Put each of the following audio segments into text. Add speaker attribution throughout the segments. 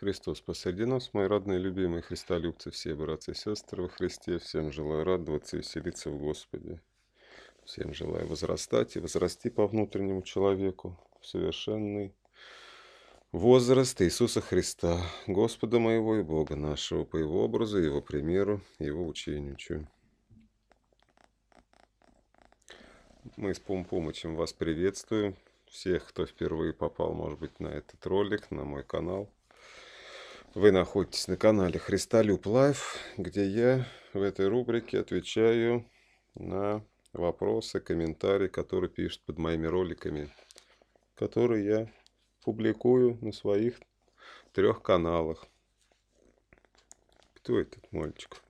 Speaker 1: Христос посреди нас, мои родные, любимые христолюбцы, все братцы и сестры во Христе, всем желаю радоваться и веселиться в Господе. Всем желаю возрастать и возрасти по внутреннему человеку в совершенный возраст Иисуса Христа, Господа моего и Бога нашего, по Его образу, Его примеру, Его ученичу. Мы с Пум вас приветствуем. Всех, кто впервые попал, может быть, на этот ролик, на мой канал. Вы находитесь на канале Христолюб Лайф, где я в этой рубрике отвечаю на вопросы, комментарии, которые пишут под моими роликами, которые я публикую на своих трех каналах. Кто этот мальчик?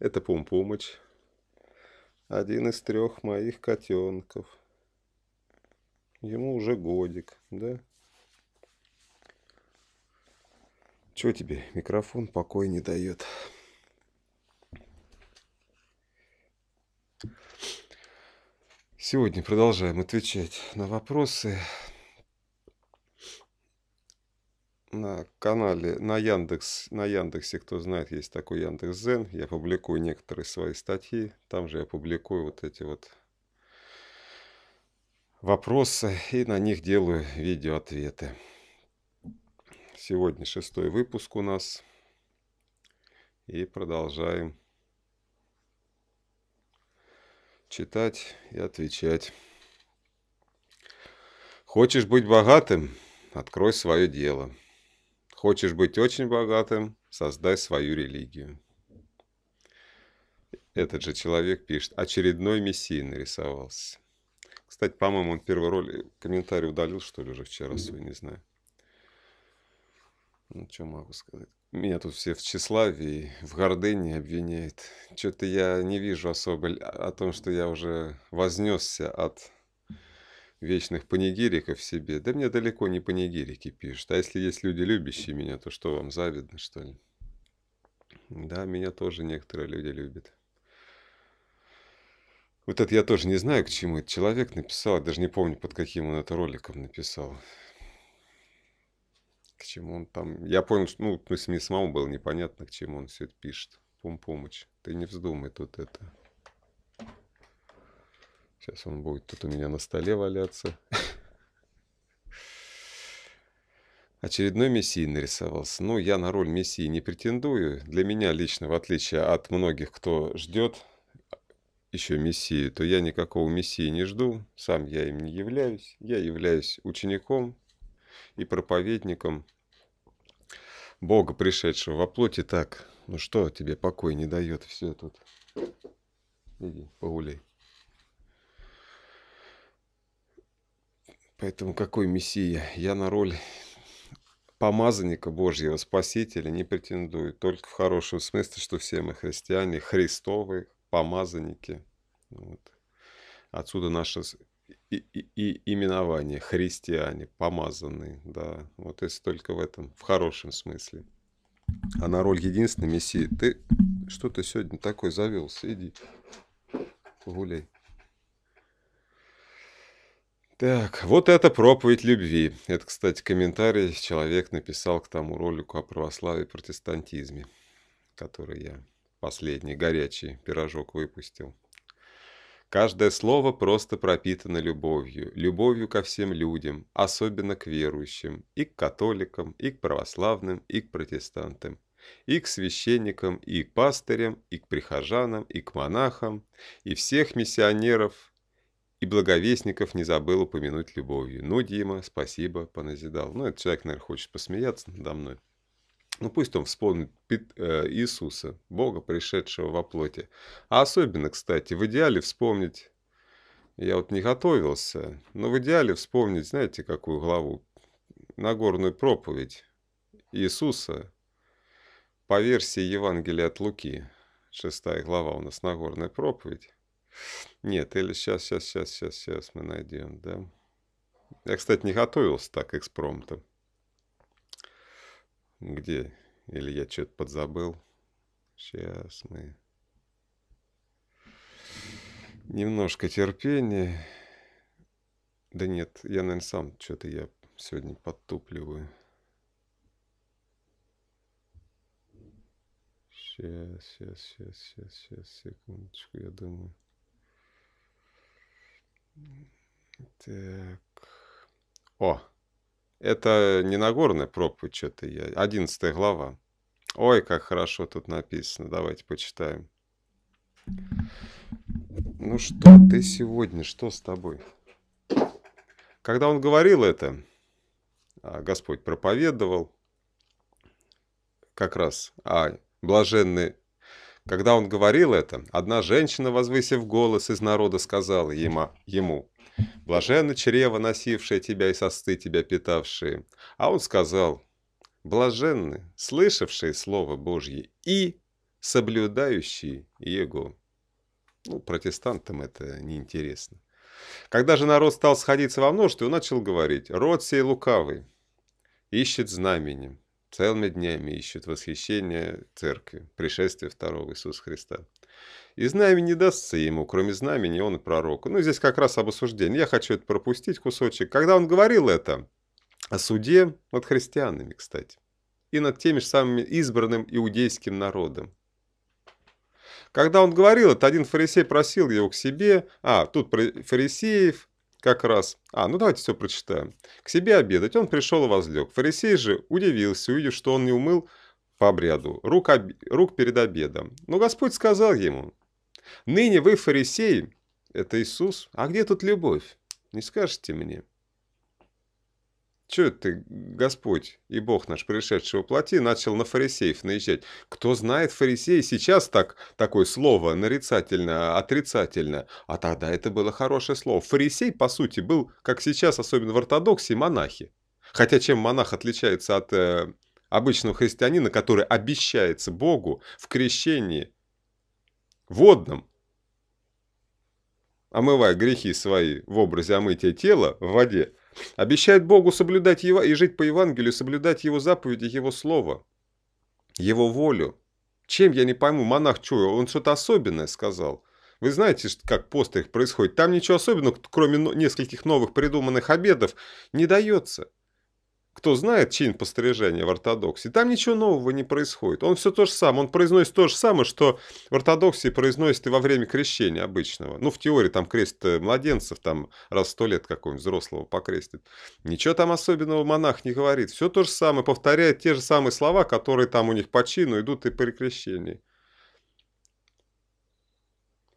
Speaker 1: Это Пум-Пумыч, один из трех моих котенков. Ему уже годик, да? Чего тебе? Микрофон покой не дает. Сегодня продолжаем отвечать на вопросы на канале на Яндекс на Яндексе, кто знает, есть такой Яндекс Зен. Я публикую некоторые свои статьи. Там же я публикую вот эти вот вопросы и на них делаю видео ответы. Сегодня шестой выпуск у нас. И продолжаем читать и отвечать. Хочешь быть богатым? Открой свое дело. Хочешь быть очень богатым? Создай свою религию. Этот же человек пишет, очередной мессией нарисовался. Кстати, по-моему, он первый ролик, э, комментарий удалил, что ли, уже вчера свой, не знаю. Ну, что могу сказать? Меня тут все в тщеславии, в гордыне обвиняют. Что-то я не вижу особо а, о том, что я уже вознесся от вечных панигириков себе. Да мне далеко не панигирики пишут. А если есть люди, любящие меня, то что вам, завидно, что ли? Да, меня тоже некоторые люди любят. Вот это я тоже не знаю, к чему это человек написал. Я даже не помню, под каким он это роликом написал к чему он там... Я понял, что, ну, то есть мне самому было непонятно, к чему он все это пишет. Пум помощь. Ты не вздумай тут это. Сейчас он будет тут у меня на столе валяться. Очередной мессии нарисовался. Ну, я на роль мессии не претендую. Для меня лично, в отличие от многих, кто ждет еще мессию, то я никакого мессии не жду. Сам я им не являюсь. Я являюсь учеником, и проповедником Бога, пришедшего во плоти. Так, ну что тебе покой не дает все тут? Иди, погуляй. Поэтому какой мессия? Я на роль помазанника Божьего, спасителя не претендую. Только в хорошем смысле, что все мы христиане, христовые помазанники. Вот. Отсюда наша и, и, именование христиане, помазанные, да. Вот если только в этом, в хорошем смысле. А на роль единственной мессии. Ты что ты сегодня такой завелся? Иди гуляй. Так, вот это проповедь любви. Это, кстати, комментарий человек написал к тому ролику о православии и протестантизме, который я последний горячий пирожок выпустил. Каждое слово просто пропитано любовью, любовью ко всем людям, особенно к верующим, и к католикам, и к православным, и к протестантам, и к священникам, и к пастырям, и к прихожанам, и к монахам, и всех миссионеров, и благовестников не забыл упомянуть любовью. Ну, Дима, спасибо, поназидал. Ну, этот человек, наверное, хочет посмеяться надо мной. Ну пусть он вспомнит э, Иисуса, Бога, пришедшего во плоти. А особенно, кстати, в идеале вспомнить, я вот не готовился, но в идеале вспомнить, знаете, какую главу? Нагорную проповедь Иисуса по версии Евангелия от Луки. Шестая глава у нас Нагорная проповедь. Нет, или сейчас, сейчас, сейчас, сейчас, сейчас мы найдем, да? Я, кстати, не готовился так экспромтом. Где? Или я что-то подзабыл? Сейчас мы... Немножко терпения. Да нет, я, наверное, сам что-то я сегодня подтупливаю. Сейчас, сейчас, сейчас, сейчас, сейчас, секундочку, я думаю. Так. О, это не Нагорная проповедь, что-то я. 11 глава. Ой, как хорошо тут написано. Давайте почитаем. Ну что ты сегодня, что с тобой? Когда он говорил это, а, Господь проповедовал как раз а блаженный, когда он говорил это, одна женщина, возвысив голос из народа, сказала ему блаженно чрево, носившее тебя и состы тебя питавшие. А он сказал, блаженны, слышавшие Слово Божье и соблюдающие Его. Ну, протестантам это неинтересно. Когда же народ стал сходиться во множестве, он начал говорить, «Род сей лукавый ищет знамени, целыми днями ищет восхищение церкви, пришествие второго Иисуса Христа. И не дастся ему, кроме знамени он и пророк. Ну, здесь как раз об осуждении. Я хочу это пропустить кусочек. Когда он говорил это о суде над христианами, кстати, и над теми же самыми избранным иудейским народом. Когда он говорил это, один фарисей просил его к себе, а, тут фарисеев как раз, а, ну давайте все прочитаем, к себе обедать, он пришел и возлег. Фарисей же удивился, увидев, что он не умыл по обряду рук, об... рук перед обедом. Но Господь сказал ему, «Ныне вы фарисеи, это Иисус, а где тут любовь? Не скажете мне?» Че ты, Господь и Бог наш, пришедший во плоти, начал на фарисеев наезжать? Кто знает фарисеи? Сейчас так, такое слово нарицательное отрицательное, А тогда это было хорошее слово. Фарисей, по сути, был, как сейчас, особенно в ортодоксии, монахи. Хотя чем монах отличается от э, обычного христианина, который обещается Богу в крещении водном, омывая грехи свои в образе омытия тела в воде, обещает Богу соблюдать его и жить по Евангелию, соблюдать его заповеди, его слово, его волю. Чем я не пойму, монах чую, он что-то особенное сказал. Вы знаете, как пост их происходит. Там ничего особенного, кроме ну, нескольких новых придуманных обедов, не дается кто знает чин пострижения в ортодоксии, там ничего нового не происходит. Он все то же самое, он произносит то же самое, что в ортодоксии произносит и во время крещения обычного. Ну, в теории там крест э, младенцев, там раз в сто лет какого-нибудь взрослого покрестит. Ничего там особенного монах не говорит. Все то же самое, повторяет те же самые слова, которые там у них по чину идут и при крещении.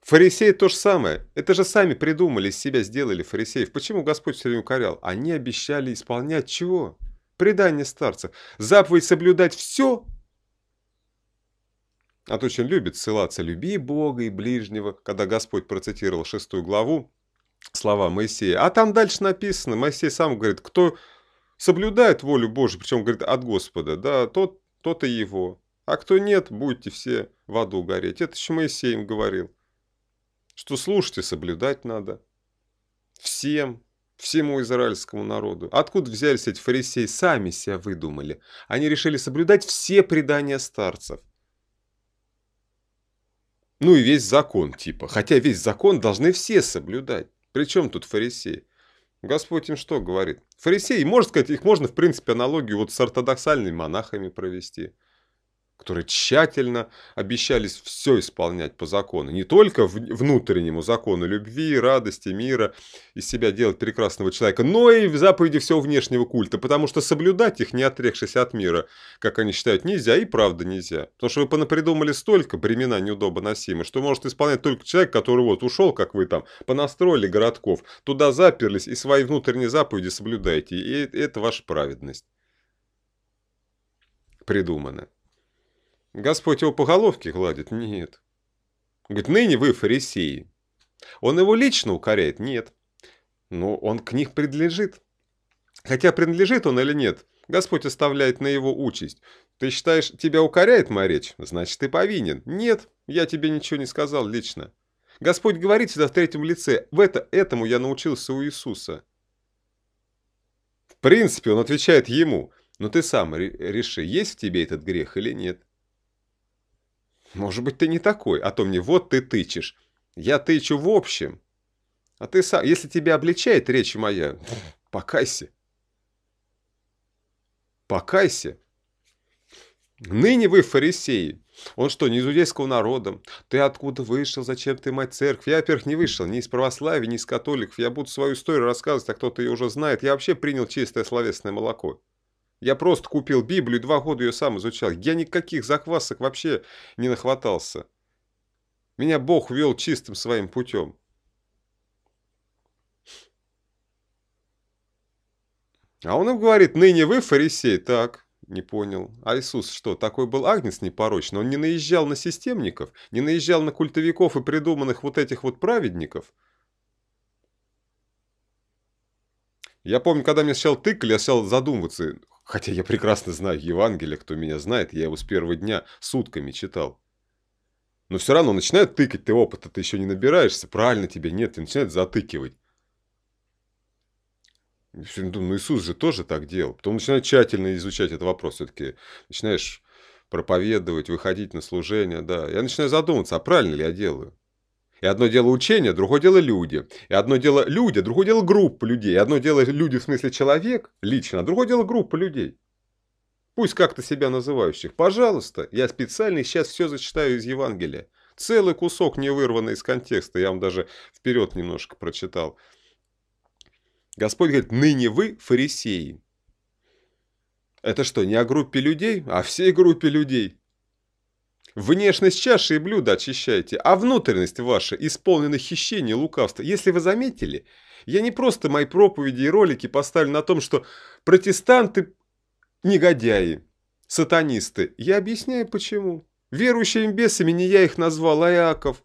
Speaker 1: Фарисеи то же самое. Это же сами придумали, из себя сделали фарисеев. Почему Господь все время укорял? Они обещали исполнять чего? Предание старца. Заповедь соблюдать все. А то очень любит ссылаться «люби Бога и ближнего», когда Господь процитировал шестую главу, слова Моисея. А там дальше написано, Моисей сам говорит, кто соблюдает волю Божию, причем, говорит, от Господа, да, тот, тот и его. А кто нет, будете все в аду гореть. Это еще Моисей им говорил, что слушать и соблюдать надо. Всем, всему израильскому народу. Откуда взялись эти фарисеи, сами себя выдумали. Они решили соблюдать все предания старцев. Ну и весь закон типа. Хотя весь закон должны все соблюдать. Причем тут фарисеи? Господь им что говорит? Фарисеи, можно сказать, их можно, в принципе, аналогию вот с ортодоксальными монахами провести – которые тщательно обещались все исполнять по закону, не только внутреннему закону любви, радости, мира, из себя делать прекрасного человека, но и в заповеди всего внешнего культа, потому что соблюдать их, не отрекшись от мира, как они считают, нельзя и правда нельзя. Потому что вы понапридумали столько бремена носимы, что может исполнять только человек, который вот ушел, как вы там, понастроили городков, туда заперлись и свои внутренние заповеди соблюдаете, и это ваша праведность. Придумано. Господь его по головке гладит? Нет. Говорит, ныне вы фарисеи. Он его лично укоряет? Нет. Но он к них принадлежит. Хотя принадлежит он или нет, Господь оставляет на его участь. Ты считаешь, тебя укоряет моя речь? Значит, ты повинен. Нет, я тебе ничего не сказал лично. Господь говорит всегда в третьем лице. В это, этому я научился у Иисуса. В принципе, он отвечает ему. Но ты сам реши, есть в тебе этот грех или нет. Может быть, ты не такой, а то мне вот ты тычешь. Я тычу в общем. А ты сам, если тебя обличает речь моя, покайся. Покайся. Ныне вы фарисеи. Он что, не из иудейского народа? Ты откуда вышел? Зачем ты мать церкви? Я, во-первых, не вышел ни из православия, ни из католиков. Я буду свою историю рассказывать, а кто-то ее уже знает. Я вообще принял чистое словесное молоко. Я просто купил Библию два года ее сам изучал. Я никаких захвасток вообще не нахватался. Меня Бог вел чистым своим путем. А он им говорит, ныне вы фарисей, так, не понял. А Иисус что, такой был агнец непорочный? Он не наезжал на системников, не наезжал на культовиков и придуманных вот этих вот праведников? Я помню, когда мне сначала тыкали, я стал задумываться, Хотя я прекрасно знаю Евангелие, кто меня знает, я его с первого дня сутками читал. Но все равно начинают тыкать, ты опыта ты еще не набираешься, правильно тебе нет, и начинают затыкивать. Думаю, ну, ну Иисус же тоже так делал. Потом начинаю тщательно изучать этот вопрос. Все-таки начинаешь проповедовать, выходить на служение, да. Я начинаю задумываться, а правильно ли я делаю? И одно дело учение, другое дело люди. И одно дело люди, другое дело группа людей. И одно дело люди в смысле человек лично, а другое дело группа людей. Пусть как-то себя называющих. Пожалуйста, я специально сейчас все зачитаю из Евангелия. Целый кусок, не вырванный из контекста, я вам даже вперед немножко прочитал. Господь говорит, ныне вы фарисеи. Это что, не о группе людей, а о всей группе людей – Внешность чаши и блюда очищаете, а внутренность ваша исполнена хищение лукавства. Если вы заметили, я не просто мои проповеди и ролики поставлю на том, что протестанты – негодяи, сатанисты. Я объясняю, почему. Верующими бесами не я их назвал, а Иаков.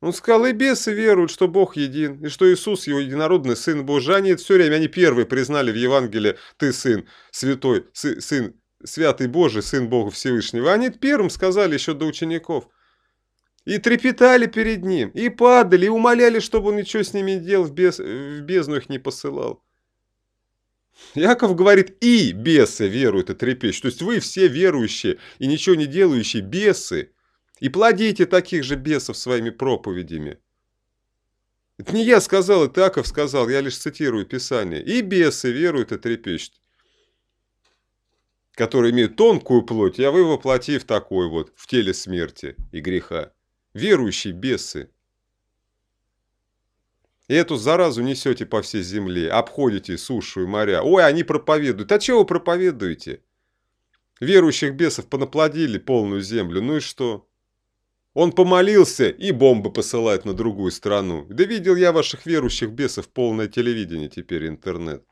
Speaker 1: Он ну, сказал, и бесы веруют, что Бог един, и что Иисус его единородный Сын Божий. Они а это все время, они первые признали в Евангелии, ты Сын Святой, Сын святый Божий, Сын Бога Всевышнего, они первым сказали еще до учеников. И трепетали перед ним, и падали, и умоляли, чтобы он ничего с ними не делал, в, без, в бездну их не посылал. Яков говорит, и бесы веруют и трепещут. То есть вы все верующие и ничего не делающие бесы. И плодите таких же бесов своими проповедями. Это не я сказал, это Аков сказал, я лишь цитирую Писание. И бесы веруют и трепещут которые имеют тонкую плоть, я вы воплотив такой вот в теле смерти и греха. Верующие бесы. И эту заразу несете по всей земле, обходите сушу и моря. Ой, они проповедуют. А чего вы проповедуете? Верующих бесов понаплодили полную землю. Ну и что? Он помолился и бомбы посылает на другую страну. Да видел я ваших верующих бесов полное телевидение теперь интернет.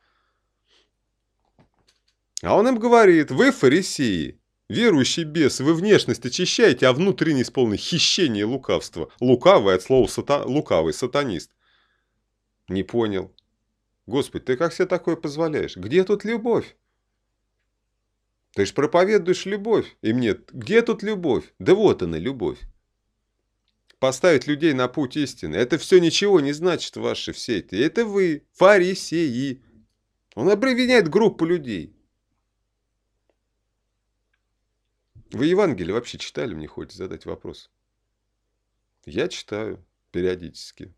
Speaker 1: А он им говорит, вы фарисеи, верующий бес, вы внешность очищаете, а внутренний полный хищение и лукавство. Лукавый от слова сата... лукавый, сатанист. Не понял. Господи, ты как себе такое позволяешь? Где тут любовь? Ты же проповедуешь любовь. И мне, где тут любовь? Да вот она, любовь. Поставить людей на путь истины. Это все ничего не значит ваши все эти. Это вы, фарисеи. Он обвиняет группу людей. Вы Евангелие вообще читали, мне хоть задать вопрос. Я читаю периодически.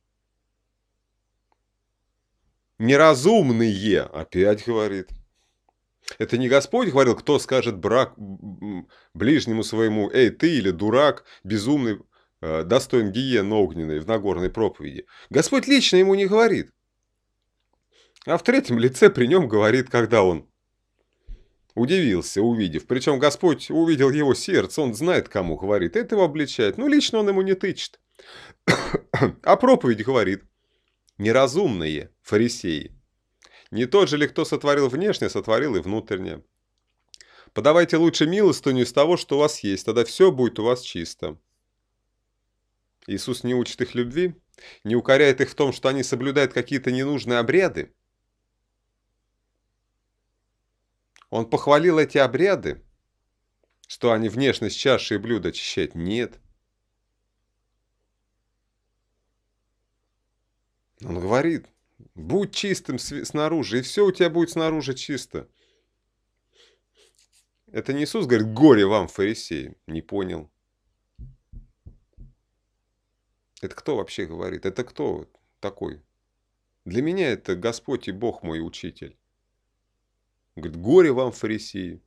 Speaker 1: Неразумные, опять говорит. Это не Господь говорил, кто скажет брак ближнему своему, эй, ты или дурак, безумный, э, достоин гиены огненной в Нагорной проповеди. Господь лично ему не говорит. А в третьем лице при нем говорит, когда он Удивился, увидев. Причем Господь увидел его сердце, он знает, кому говорит. Этого обличает. Ну, лично он ему не тычет. а проповедь говорит. Неразумные фарисеи. Не тот же ли, кто сотворил внешне, сотворил и внутренне. Подавайте лучше милостыню из того, что у вас есть, тогда все будет у вас чисто. Иисус не учит их любви, не укоряет их в том, что они соблюдают какие-то ненужные обряды, Он похвалил эти обряды, что они внешность чаши и блюда очищать? Нет. Он говорит, будь чистым снаружи, и все у тебя будет снаружи чисто. Это не Иисус говорит, горе вам, фарисеи. Не понял. Это кто вообще говорит? Это кто такой? Для меня это Господь и Бог мой учитель. Говорит, горе вам, фарисеи.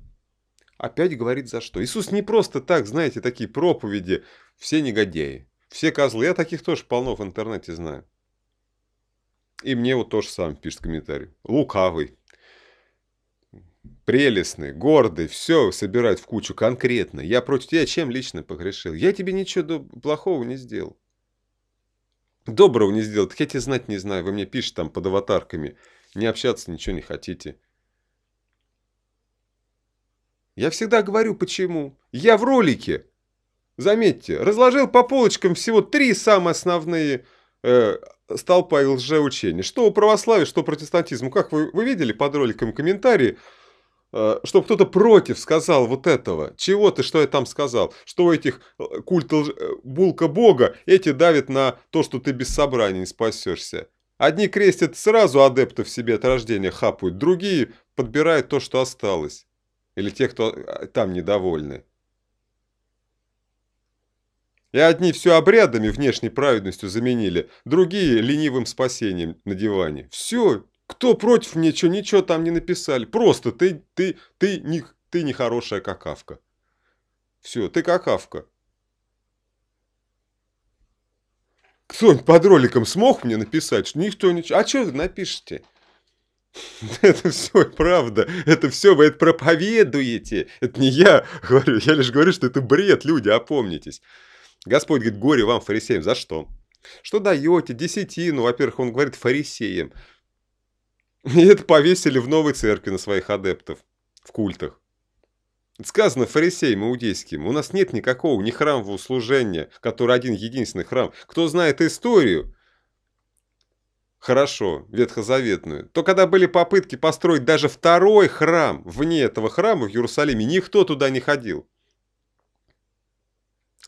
Speaker 1: Опять говорит, за что? Иисус не просто так, знаете, такие проповеди. Все негодяи, все козлы. Я таких тоже полно в интернете знаю. И мне вот тоже сам пишет комментарий. Лукавый. Прелестный, гордый, все собирать в кучу конкретно. Я против тебя чем лично погрешил? Я тебе ничего плохого не сделал. Доброго не сделал, так я тебя знать не знаю. Вы мне пишете там под аватарками. Не общаться ничего не хотите. Я всегда говорю, почему. Я в ролике. Заметьте, разложил по полочкам всего три самые основные э, столпа лжеучения. Что у православия, что у протестантизма. Как вы, вы видели под роликом комментарии, э, чтобы кто-то против сказал вот этого. Чего ты, что я там сказал? Что у этих э, культ лж... Э, булка бога, эти давят на то, что ты без собрания не спасешься. Одни крестят сразу адептов себе от рождения, хапают, другие подбирают то, что осталось или тех, кто э, там недовольны. И одни все обрядами внешней праведностью заменили, другие – ленивым спасением на диване. Все, кто против ничего, ничего там не написали. Просто ты, ты, ты, не, ты нехорошая какавка. Все, ты какавка. Кто-нибудь под роликом смог мне написать, что никто ничего... А что вы напишете? Это все правда. Это все вы это проповедуете. Это не я говорю. Я лишь говорю, что это бред, люди, опомнитесь. Господь говорит, горе вам, фарисеям. За что? Что даете? Десятину. Во-первых, он говорит фарисеям. И это повесили в новой церкви на своих адептов. В культах. Сказано фарисеям иудейским, у нас нет никакого ни храмового служения, который один единственный храм. Кто знает историю, хорошо, ветхозаветную, то когда были попытки построить даже второй храм вне этого храма в Иерусалиме, никто туда не ходил.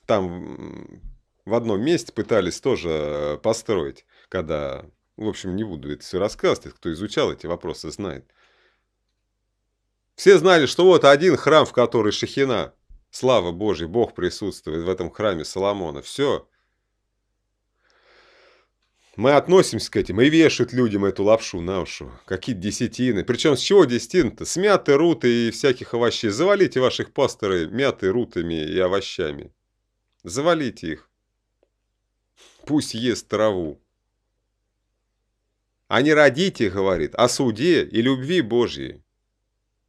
Speaker 1: Там в одном месте пытались тоже э, построить, когда... В общем, не буду это все рассказывать, кто изучал эти вопросы, знает. Все знали, что вот один храм, в который Шахина, слава Божья, Бог присутствует в этом храме Соломона. Все, мы относимся к этим и вешают людям эту лапшу на ушу. Какие десятины. Причем с чего десятины-то? С мяты, руты и всяких овощей. Завалите ваших пасторы мяты, рутами и овощами. Завалите их. Пусть ест траву. А не родите, говорит, о суде и любви Божьей.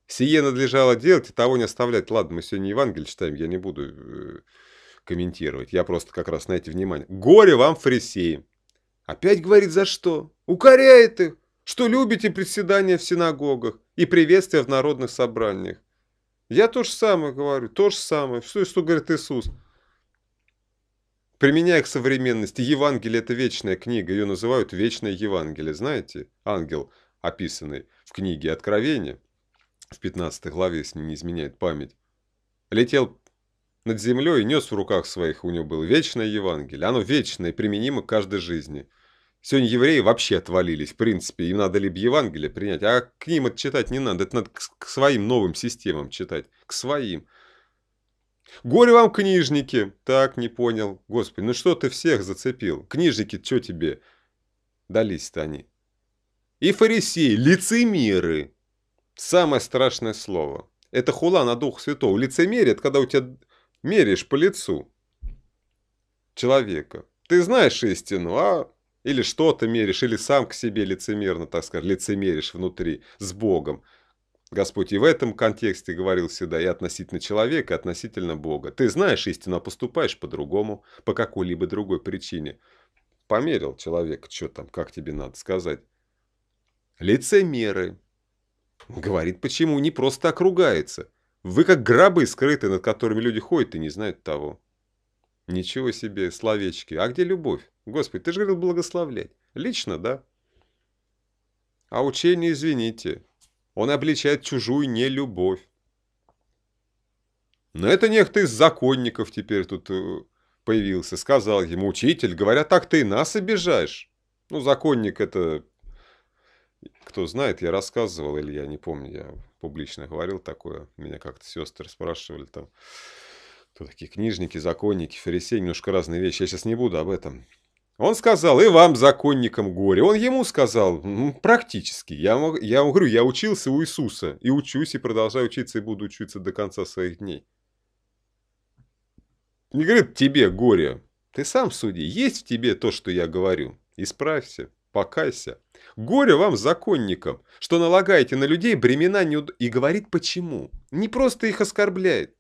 Speaker 1: Сие надлежало делать и того не оставлять. Ладно, мы сегодня Евангелие читаем, я не буду э, комментировать. Я просто как раз, знаете, внимание. Горе вам, фарисеи! Опять говорит, за что? Укоряет их, что любите председания в синагогах и приветствия в народных собраниях. Я то же самое говорю, то же самое, все, что говорит Иисус. Применяя к современности, Евангелие – это вечная книга, ее называют «Вечное Евангелие», знаете? Ангел, описанный в книге Откровения, в 15 главе, если не изменяет память, летел над землей и нес в руках своих, у него было вечное Евангелие. Оно вечное, применимо к каждой жизни – Сегодня евреи вообще отвалились, в принципе, им надо либо Евангелие принять, а к ним это читать не надо, это надо к своим новым системам читать, к своим. Горе вам, книжники! Так, не понял. Господи, ну что ты всех зацепил? Книжники, что тебе? Дались-то они. И фарисеи, лицемеры. Самое страшное слово. Это хула на Дух Святого. Лицемерие – это когда у тебя меряешь по лицу человека. Ты знаешь истину, а или что-то меришь, или сам к себе лицемерно, так сказать, лицемеришь внутри, с Богом. Господь и в этом контексте говорил всегда и относительно человека, и относительно Бога. Ты знаешь истину, а поступаешь по-другому, по какой-либо другой причине. Померил человек, что там, как тебе надо сказать. Лицемеры. Говорит, почему не просто округается? Вы как гробы скрыты, над которыми люди ходят и не знают того. Ничего себе, словечки. А где любовь? Господи, ты же говорил благословлять. Лично, да? А учение, извините, он обличает чужую нелюбовь. Но это некто из законников теперь тут э, появился. Сказал ему, учитель, говорят, так ты и нас обижаешь. Ну, законник это... Кто знает, я рассказывал, или я не помню, я публично говорил такое. Меня как-то сестры спрашивали там. Кто такие книжники, законники, фарисеи, немножко разные вещи. Я сейчас не буду об этом. Он сказал, и вам, законникам, горе. Он ему сказал, ну, практически. Я, я говорю, я учился у Иисуса. И учусь, и продолжаю учиться, и буду учиться до конца своих дней. Не говорит тебе горе. Ты сам суди. Есть в тебе то, что я говорю. Исправься, покайся. Горе вам, законникам, что налагаете на людей бремена неуд... и говорит почему. Не просто их оскорбляет.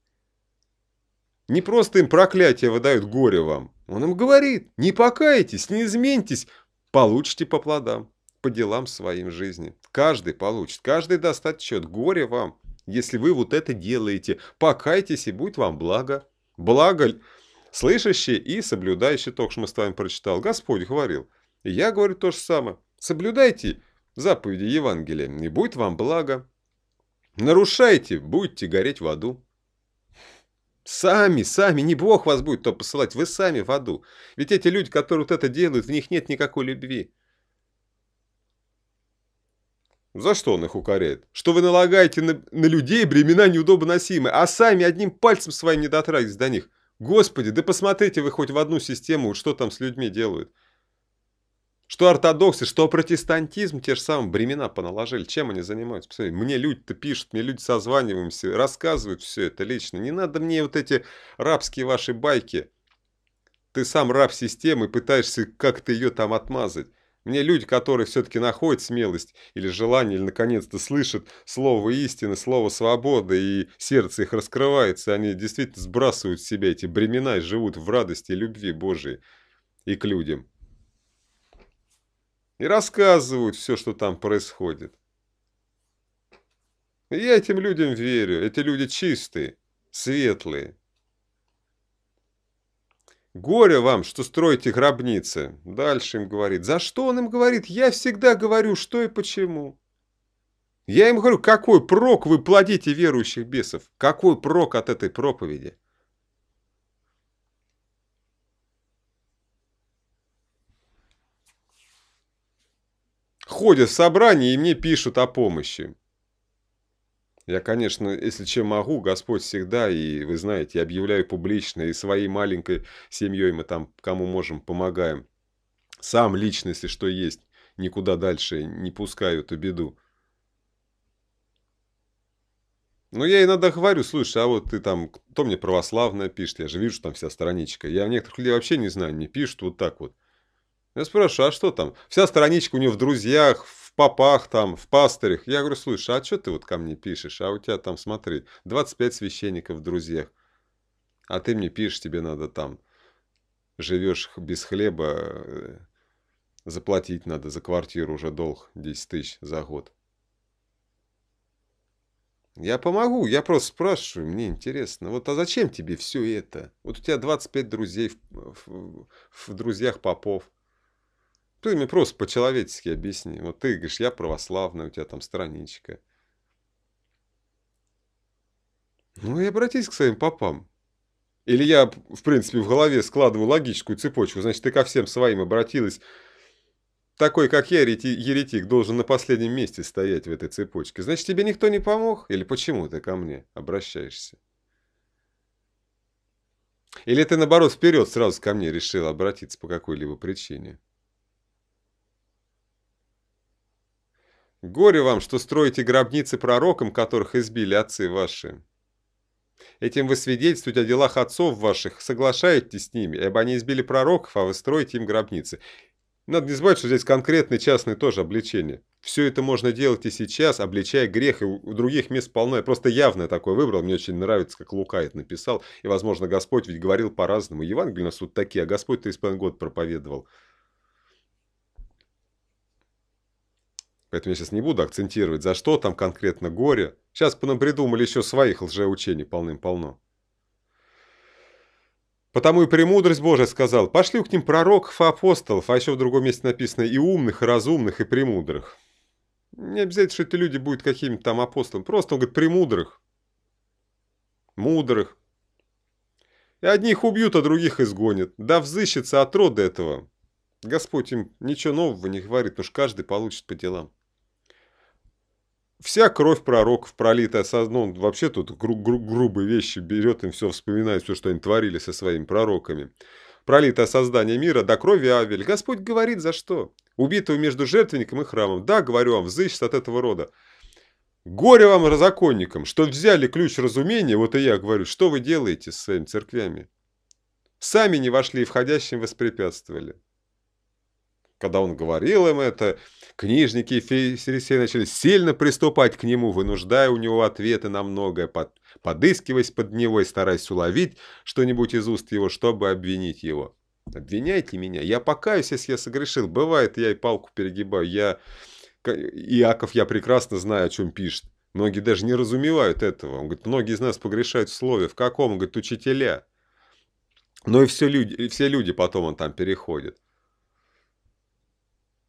Speaker 1: Не просто им проклятие выдают горе вам. Он им говорит, не покайтесь, не изменитесь, получите по плодам, по делам своим жизни. Каждый получит, каждый даст отчет. Горе вам, если вы вот это делаете. Покайтесь, и будет вам благо. Благо слышащий и соблюдающий, только что мы с вами прочитал. Господь говорил. И я говорю то же самое. Соблюдайте заповеди Евангелия, не будет вам благо. Нарушайте, будете гореть в аду. Сами, сами, не Бог вас будет то посылать, вы сами в аду. Ведь эти люди, которые вот это делают, в них нет никакой любви. За что он их укоряет? Что вы налагаете на, на людей бремена неудобоносимые, а сами одним пальцем своим не дотрагиваетесь до них. Господи, да посмотрите вы хоть в одну систему, что там с людьми делают. Что ортодоксы, что протестантизм, те же самые бремена поналожили. Чем они занимаются? Посмотри, мне люди-то пишут, мне люди созваниваемся, рассказывают все это лично. Не надо мне вот эти рабские ваши байки. Ты сам раб системы, пытаешься как-то ее там отмазать. Мне люди, которые все-таки находят смелость или желание, или наконец-то слышат слово истины, слово свободы, и сердце их раскрывается, они действительно сбрасывают с себя эти бремена и живут в радости и любви Божией и к людям и рассказывают все, что там происходит. И я этим людям верю. Эти люди чистые, светлые. Горе вам, что строите гробницы. Дальше им говорит. За что он им говорит? Я всегда говорю, что и почему. Я им говорю, какой прок вы плодите верующих бесов? Какой прок от этой проповеди? ходят в собрания и мне пишут о помощи. Я, конечно, если чем могу, Господь всегда, и вы знаете, объявляю публично, и своей маленькой семьей мы там, кому можем, помогаем. Сам лично, если что есть, никуда дальше не пускаю эту беду. Но я иногда говорю, слушай, а вот ты там, кто мне православное пишет, я же вижу, там вся страничка. Я некоторых людей вообще не знаю, мне пишут вот так вот. Я спрашиваю, а что там? Вся страничка у нее в друзьях, в попах там, в пастырях. Я говорю, слушай, а что ты вот ко мне пишешь? А у тебя там, смотри, 25 священников в друзьях. А ты мне пишешь, тебе надо там, живешь без хлеба, э, заплатить надо за квартиру уже долг 10 тысяч за год. Я помогу, я просто спрашиваю, мне интересно. Вот а зачем тебе все это? Вот у тебя 25 друзей в, в, в друзьях попов. Ты мне просто по-человечески объясни. Вот ты говоришь, я православный, у тебя там страничка. Ну и обратись к своим попам. Или я, в принципе, в голове складываю логическую цепочку. Значит, ты ко всем своим обратилась. Такой, как я, еретик, должен на последнем месте стоять в этой цепочке. Значит, тебе никто не помог? Или почему ты ко мне обращаешься? Или ты, наоборот, вперед сразу ко мне решила обратиться по какой-либо причине? Горе вам, что строите гробницы пророкам, которых избили отцы ваши. Этим вы свидетельствуете о делах отцов ваших, соглашаетесь с ними, ибо они избили пророков, а вы строите им гробницы. Надо не забывать, что здесь конкретное частное тоже обличение. Все это можно делать и сейчас, обличая грех, и у других мест полно. Я просто явное такое выбрал, мне очень нравится, как Лука это написал. И, возможно, Господь ведь говорил по-разному. Евангелие у нас вот такие, а Господь-то исполнен год проповедовал. Поэтому я сейчас не буду акцентировать, за что там конкретно горе. Сейчас придумали еще своих лжеучений полным-полно. Потому и премудрость Божия сказал, пошлю к ним пророков и апостолов, а еще в другом месте написано и умных, и разумных, и премудрых. Не обязательно, что эти люди будут какими-то там апостолами. Просто он говорит, премудрых, мудрых. И одних убьют, а других изгонят. Да взыщется от рода этого. Господь им ничего нового не говорит, уж каждый получит по делам вся кровь пророков пролитая со ну, вообще тут гру гру грубые вещи берет им все вспоминает, все, что они творили со своими пророками. Пролитое создание мира до крови Авель. Господь говорит за что? Убитого между жертвенником и храмом. Да, говорю вам, взыщет от этого рода. Горе вам, разоконникам, что взяли ключ разумения, вот и я говорю, что вы делаете с своими церквями? Сами не вошли и входящим воспрепятствовали когда он говорил им это, книжники и фарисеи начали сильно приступать к нему, вынуждая у него ответы на многое, под, подыскиваясь под него и стараясь уловить что-нибудь из уст его, чтобы обвинить его. «Обвиняйте меня, я покаюсь, если я согрешил. Бывает, я и палку перегибаю, я...» Иаков, я прекрасно знаю, о чем пишет. Многие даже не разумевают этого. Он говорит, многие из нас погрешают в слове. В каком? Он говорит, учителя. Но и все люди, и все люди потом он там переходит.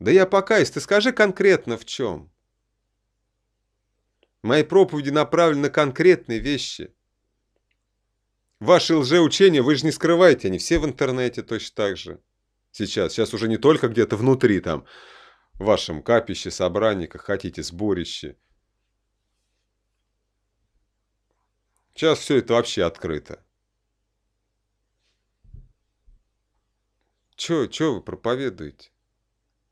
Speaker 1: Да я покаюсь, ты скажи конкретно в чем. Мои проповеди направлены на конкретные вещи. Ваши лжеучения, вы же не скрываете, они все в интернете точно так же. Сейчас, сейчас уже не только где-то внутри там, в вашем капище, собрании, как хотите, сборище. Сейчас все это вообще открыто. Че, че вы проповедуете?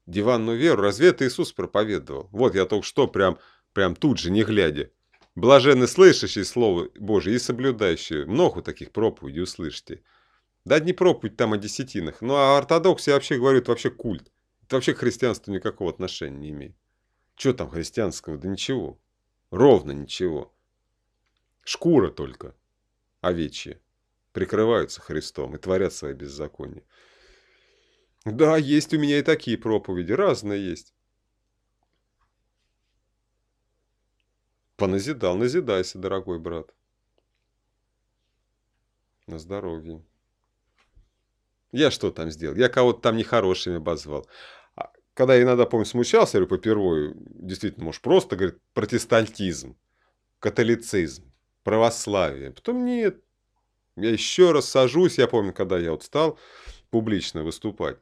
Speaker 1: диванную веру, разве это Иисус проповедовал? Вот я только что прям, прям тут же, не глядя. Блаженны слышащие Слово Божие и соблюдающие. Много таких проповедей услышите. Да не проповедь там о десятинах. Ну а ортодокс, я вообще говорю, это вообще культ. Это вообще к христианству никакого отношения не имеет. Что там христианского? Да ничего. Ровно ничего. Шкура только овечья. Прикрываются Христом и творят свои беззакония. Да, есть у меня и такие проповеди, разные есть. Поназидал, назидайся, дорогой брат. На здоровье. Я что там сделал? Я кого-то там нехорошими обозвал. А когда я иногда, помню, смущался, я говорю, попервой, действительно, может, просто, говорит, протестантизм, католицизм, православие. Потом нет, я еще раз сажусь, я помню, когда я вот стал публично выступать,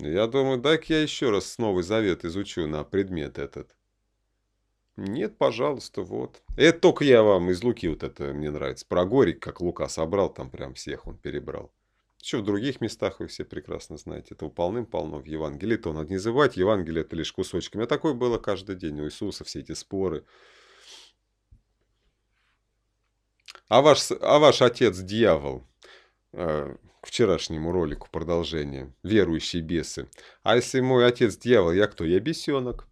Speaker 1: я думаю, дай-ка я еще раз с Новый Завет изучу на предмет этот. Нет, пожалуйста, вот. Это только я вам из Луки вот это мне нравится. Про Горик, как Лука собрал, там прям всех он перебрал. Еще в других местах вы все прекрасно знаете. Это полным-полно в Евангелии. То надо не забывать, Евангелие это лишь кусочками. А такое было каждый день у Иисуса, все эти споры. А ваш, а ваш отец дьявол, э, к вчерашнему ролику продолжение. Верующие бесы. А если мой отец дьявол, я кто? Я бесенок.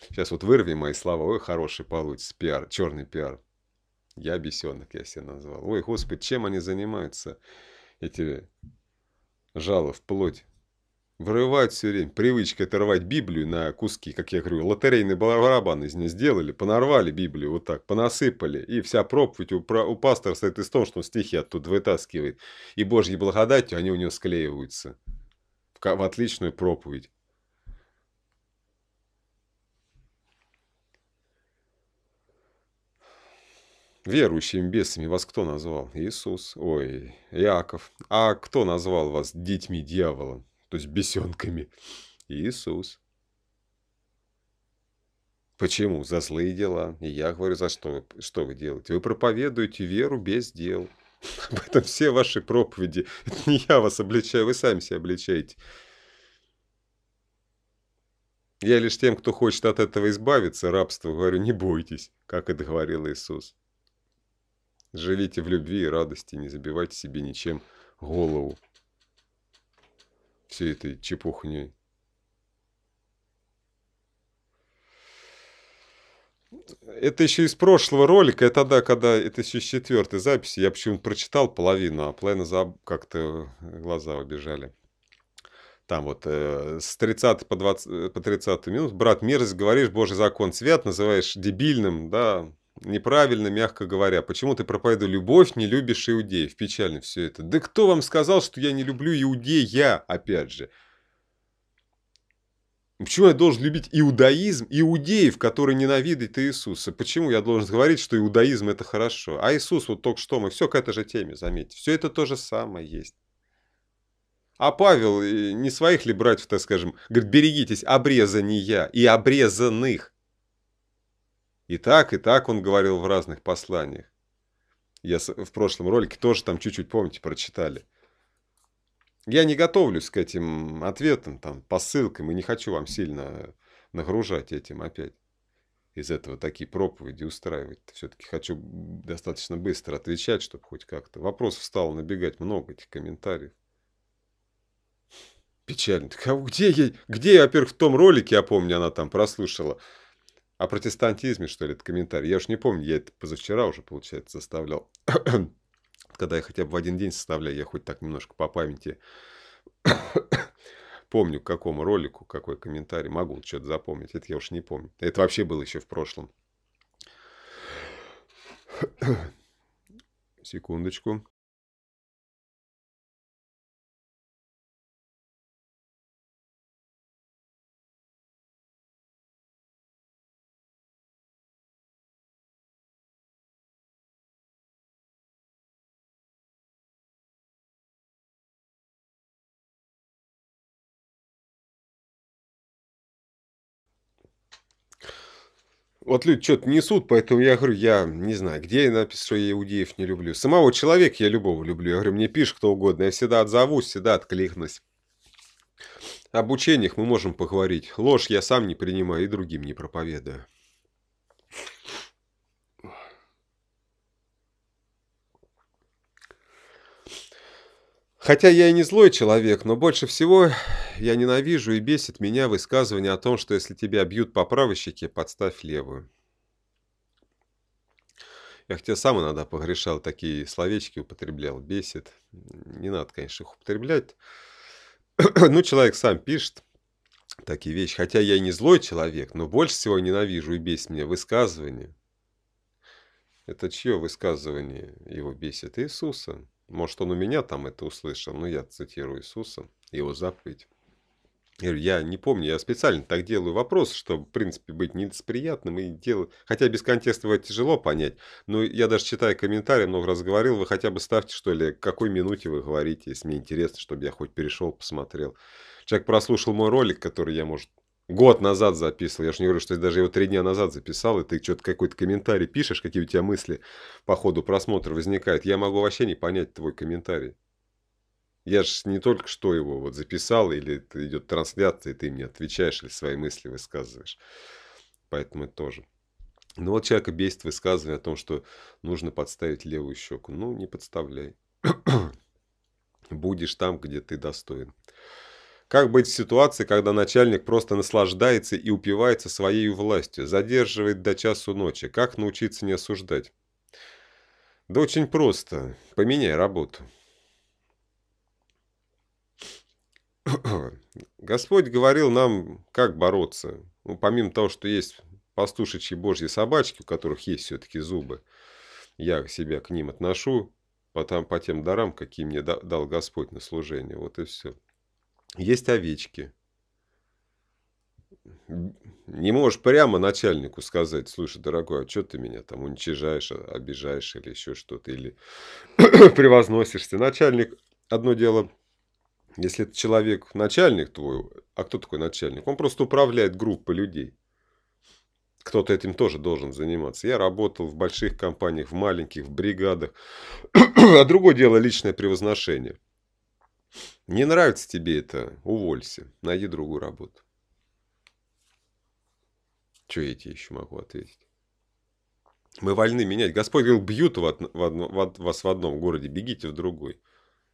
Speaker 1: Сейчас вот вырви мои слова. Ой, хороший получится пиар, черный пиар. Я бесенок, я себя назвал. Ой, господи, чем они занимаются, эти жало вплоть Вырывают все время. Привычка это рвать Библию на куски, как я говорю. Лотерейный барабан из нее сделали, понарвали Библию вот так, понасыпали. И вся проповедь у, у пастора стоит из того, что он стихи оттуда вытаскивает. И Божьей благодатью они у него склеиваются. В, в отличную проповедь. Верующими бесами вас кто назвал? Иисус. Ой, Яков, А кто назвал вас детьми дьявола? то есть бесенками. Иисус. Почему? За злые дела. И я говорю, за что, что вы делаете? Вы проповедуете веру без дел. Об этом все ваши проповеди. Это не я вас обличаю, вы сами себя обличаете. Я лишь тем, кто хочет от этого избавиться, рабство, говорю, не бойтесь, как это говорил Иисус. Живите в любви и радости, не забивайте себе ничем голову всей этой чепухней. Это еще из прошлого ролика, это тогда, когда это еще из четвертой записи, я почему-то прочитал половину, а половину за... как-то э, глаза убежали. Там вот э, с 30 по, 20, по 30 минут, брат, мерзость, говоришь, божий закон свят, называешь дебильным, да, неправильно, мягко говоря. Почему ты проповедуешь любовь, не любишь иудеев? Печально все это. Да кто вам сказал, что я не люблю иудея, опять же? Почему я должен любить иудаизм, иудеев, которые ненавидят Иисуса? Почему я должен говорить, что иудаизм это хорошо? А Иисус вот только что мы, все к этой же теме, заметьте. Все это то же самое есть. А Павел, э, не своих ли братьев, так скажем, говорит, берегитесь обрезания и обрезанных. И так, и так он говорил в разных посланиях. Я в прошлом ролике тоже там чуть-чуть, помните, прочитали. Я не готовлюсь к этим ответам, там, посылкам, и не хочу вам сильно нагружать этим опять. Из этого такие проповеди устраивать. Все-таки хочу достаточно быстро отвечать, чтобы хоть как-то. Вопросов стало набегать много этих комментариев. Печально. Так, а где я, где я, во-первых, в том ролике, я помню, она там прослушала, о протестантизме, что ли, этот комментарий. Я уж не помню, я это позавчера уже, получается, составлял. Когда я хотя бы в один день составляю, я хоть так немножко по памяти помню, к какому ролику, какой комментарий. Могу что-то запомнить. Это я уж не помню. Это вообще было еще в прошлом. Секундочку. Вот люди что-то несут, поэтому я говорю, я не знаю, где я написал, что я иудеев не люблю. Самого человека я любого люблю. Я говорю, мне пишет кто угодно, я всегда отзовусь, всегда откликнусь. Об учениях мы можем поговорить. Ложь я сам не принимаю и другим не проповедую. Хотя я и не злой человек, но больше всего я ненавижу и бесит меня высказывание о том, что если тебя бьют по правой щеке, подставь левую. Я хотя сам иногда погрешал, такие словечки употреблял, бесит. Не надо, конечно, их употреблять. ну, человек сам пишет такие вещи. Хотя я и не злой человек, но больше всего ненавижу и бесит меня высказывание. Это чье высказывание его бесит? Иисуса. Может, он у меня там это услышал, но ну, я цитирую Иисуса, его заповедь. Я, говорю, я не помню, я специально так делаю вопрос, чтобы, в принципе, быть недосприятным и делать... Хотя без контекста его тяжело понять, но я даже читаю комментарии, много раз говорил, вы хотя бы ставьте, что ли, к какой минуте вы говорите, если мне интересно, чтобы я хоть перешел, посмотрел. Человек прослушал мой ролик, который я, может, Год назад записывал. Я же не говорю, что я даже его три дня назад записал, и ты что-то какой-то комментарий пишешь, какие у тебя мысли по ходу просмотра возникают. Я могу вообще не понять твой комментарий. Я же не только что его вот записал, или идет трансляция, и ты мне отвечаешь, или свои мысли высказываешь. Поэтому это тоже. Но ну, вот человека бесит высказывание о том, что нужно подставить левую щеку. Ну, не подставляй. Будешь там, где ты достоин. Как быть в ситуации, когда начальник просто наслаждается и упивается своей властью, задерживает до часу ночи? Как научиться не осуждать? Да очень просто. Поменяй работу. Господь говорил нам, как бороться. Ну, помимо того, что есть пастушечьи божьи собачки, у которых есть все-таки зубы, я себя к ним отношу по, там, по тем дарам, какие мне дал Господь на служение. Вот и все. Есть овечки. Не можешь прямо начальнику сказать, слушай, дорогой, а что ты меня там уничижаешь, а, обижаешь или еще что-то, или превозносишься. Начальник, одно дело, если это человек, начальник твой, а кто такой начальник? Он просто управляет группой людей кто-то этим тоже должен заниматься. Я работал в больших компаниях, в маленьких, в бригадах. а другое дело личное превозношение. Не нравится тебе это, уволься, найди другую работу. Что я тебе еще могу ответить? Мы вольны менять. Господь говорил, бьют в одно, в одно, в вас в одном городе, бегите в другой.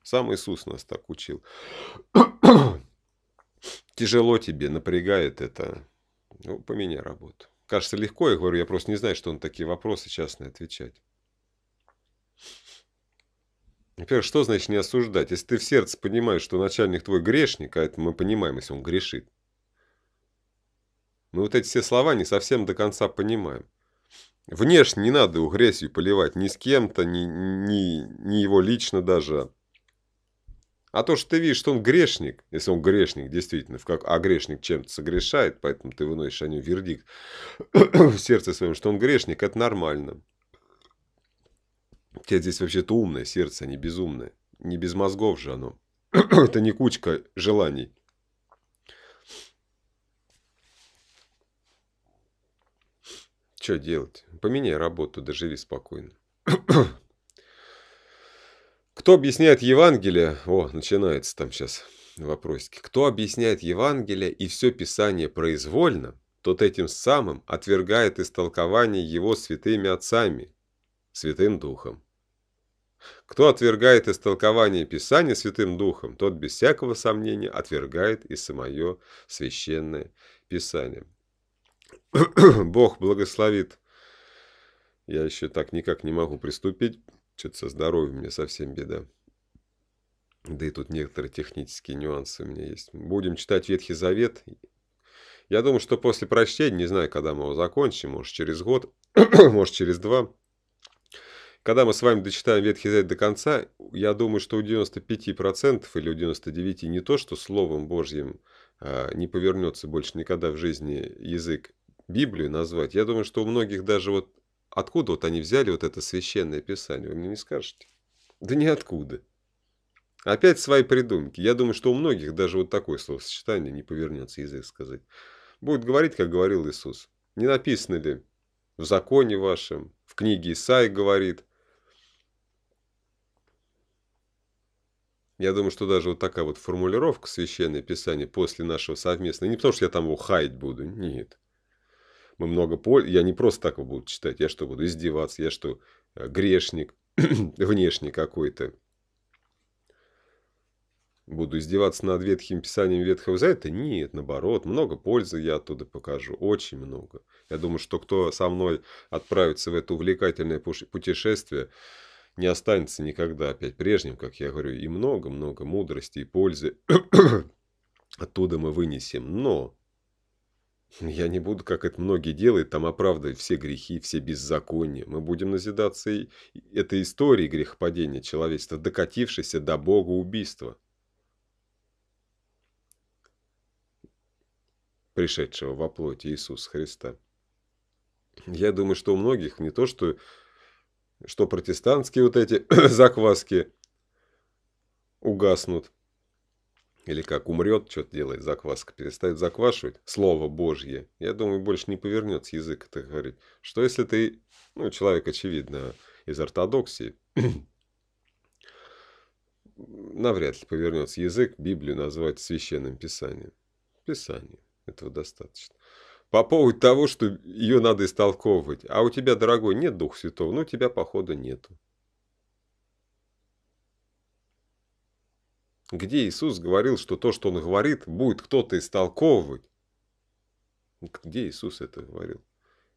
Speaker 1: Сам Иисус нас так учил. Тяжело тебе, напрягает это. Ну, поменяй работу. Кажется, легко, я говорю, я просто не знаю, что на такие вопросы частные отвечать. Во-первых, что значит не осуждать? Если ты в сердце понимаешь, что начальник твой грешник, а это мы понимаем, если он грешит. Мы вот эти все слова не совсем до конца понимаем. Внешне не надо его грязью поливать ни с кем-то, ни, ни, ни его лично даже. А то, что ты видишь, что он грешник, если он грешник, действительно, как, а грешник чем-то согрешает, поэтому ты выносишь о нем вердикт в сердце своем, что он грешник, это нормально. Хотя здесь вообще-то умное сердце, а не безумное. Не без мозгов же оно. Это не кучка желаний. Что делать? Поменяй работу, доживи спокойно. Кто объясняет Евангелие? О, начинается там сейчас вопросики. Кто объясняет Евангелие и все Писание произвольно, тот этим самым отвергает истолкование его святыми отцами, святым духом. Кто отвергает истолкование Писания Святым Духом, тот без всякого сомнения отвергает и самое Священное Писание. Бог благословит. Я еще так никак не могу приступить. Что-то со здоровьем мне совсем беда. Да и тут некоторые технические нюансы у меня есть. Будем читать Ветхий Завет. Я думаю, что после прочтения, не знаю, когда мы его закончим, может через год, может через два, когда мы с вами дочитаем Ветхий Завет до конца, я думаю, что у 95% или у 99% не то, что Словом Божьим а, не повернется больше никогда в жизни язык Библию назвать. Я думаю, что у многих даже вот откуда вот они взяли вот это священное писание, вы мне не скажете? Да ниоткуда. Опять свои придумки. Я думаю, что у многих даже вот такое словосочетание не повернется язык сказать. Будет говорить, как говорил Иисус. Не написано ли в законе вашем, в книге Исаи говорит – Я думаю, что даже вот такая вот формулировка Священное Писание после нашего совместного, не потому что я там его хаять буду, нет. Мы много пол... Я не просто так его буду читать, я что, буду издеваться, я что, э, грешник, внешний какой-то. Буду издеваться над Ветхим Писанием Ветхого это Нет, наоборот, много пользы я оттуда покажу, очень много. Я думаю, что кто со мной отправится в это увлекательное путешествие, не останется никогда опять прежним, как я говорю, и много-много мудрости и пользы оттуда мы вынесем. Но я не буду, как это многие делают, там оправдывать все грехи, все беззакония. Мы будем назидаться и этой историей грехопадения человечества, докатившейся до Бога убийства. пришедшего во плоти Иисуса Христа. Я думаю, что у многих не то, что что протестантские вот эти закваски угаснут. Или как умрет, что-то делает закваска, перестает заквашивать. Слово Божье. Я думаю, больше не повернет язык это говорить. Что если ты, ну, человек, очевидно, из ортодоксии, навряд ли повернется язык Библию назвать священным писанием. Писание. Этого достаточно по поводу того, что ее надо истолковывать. А у тебя, дорогой, нет Духа Святого, ну тебя, походу, нету. Где Иисус говорил, что то, что Он говорит, будет кто-то истолковывать? Где Иисус это говорил?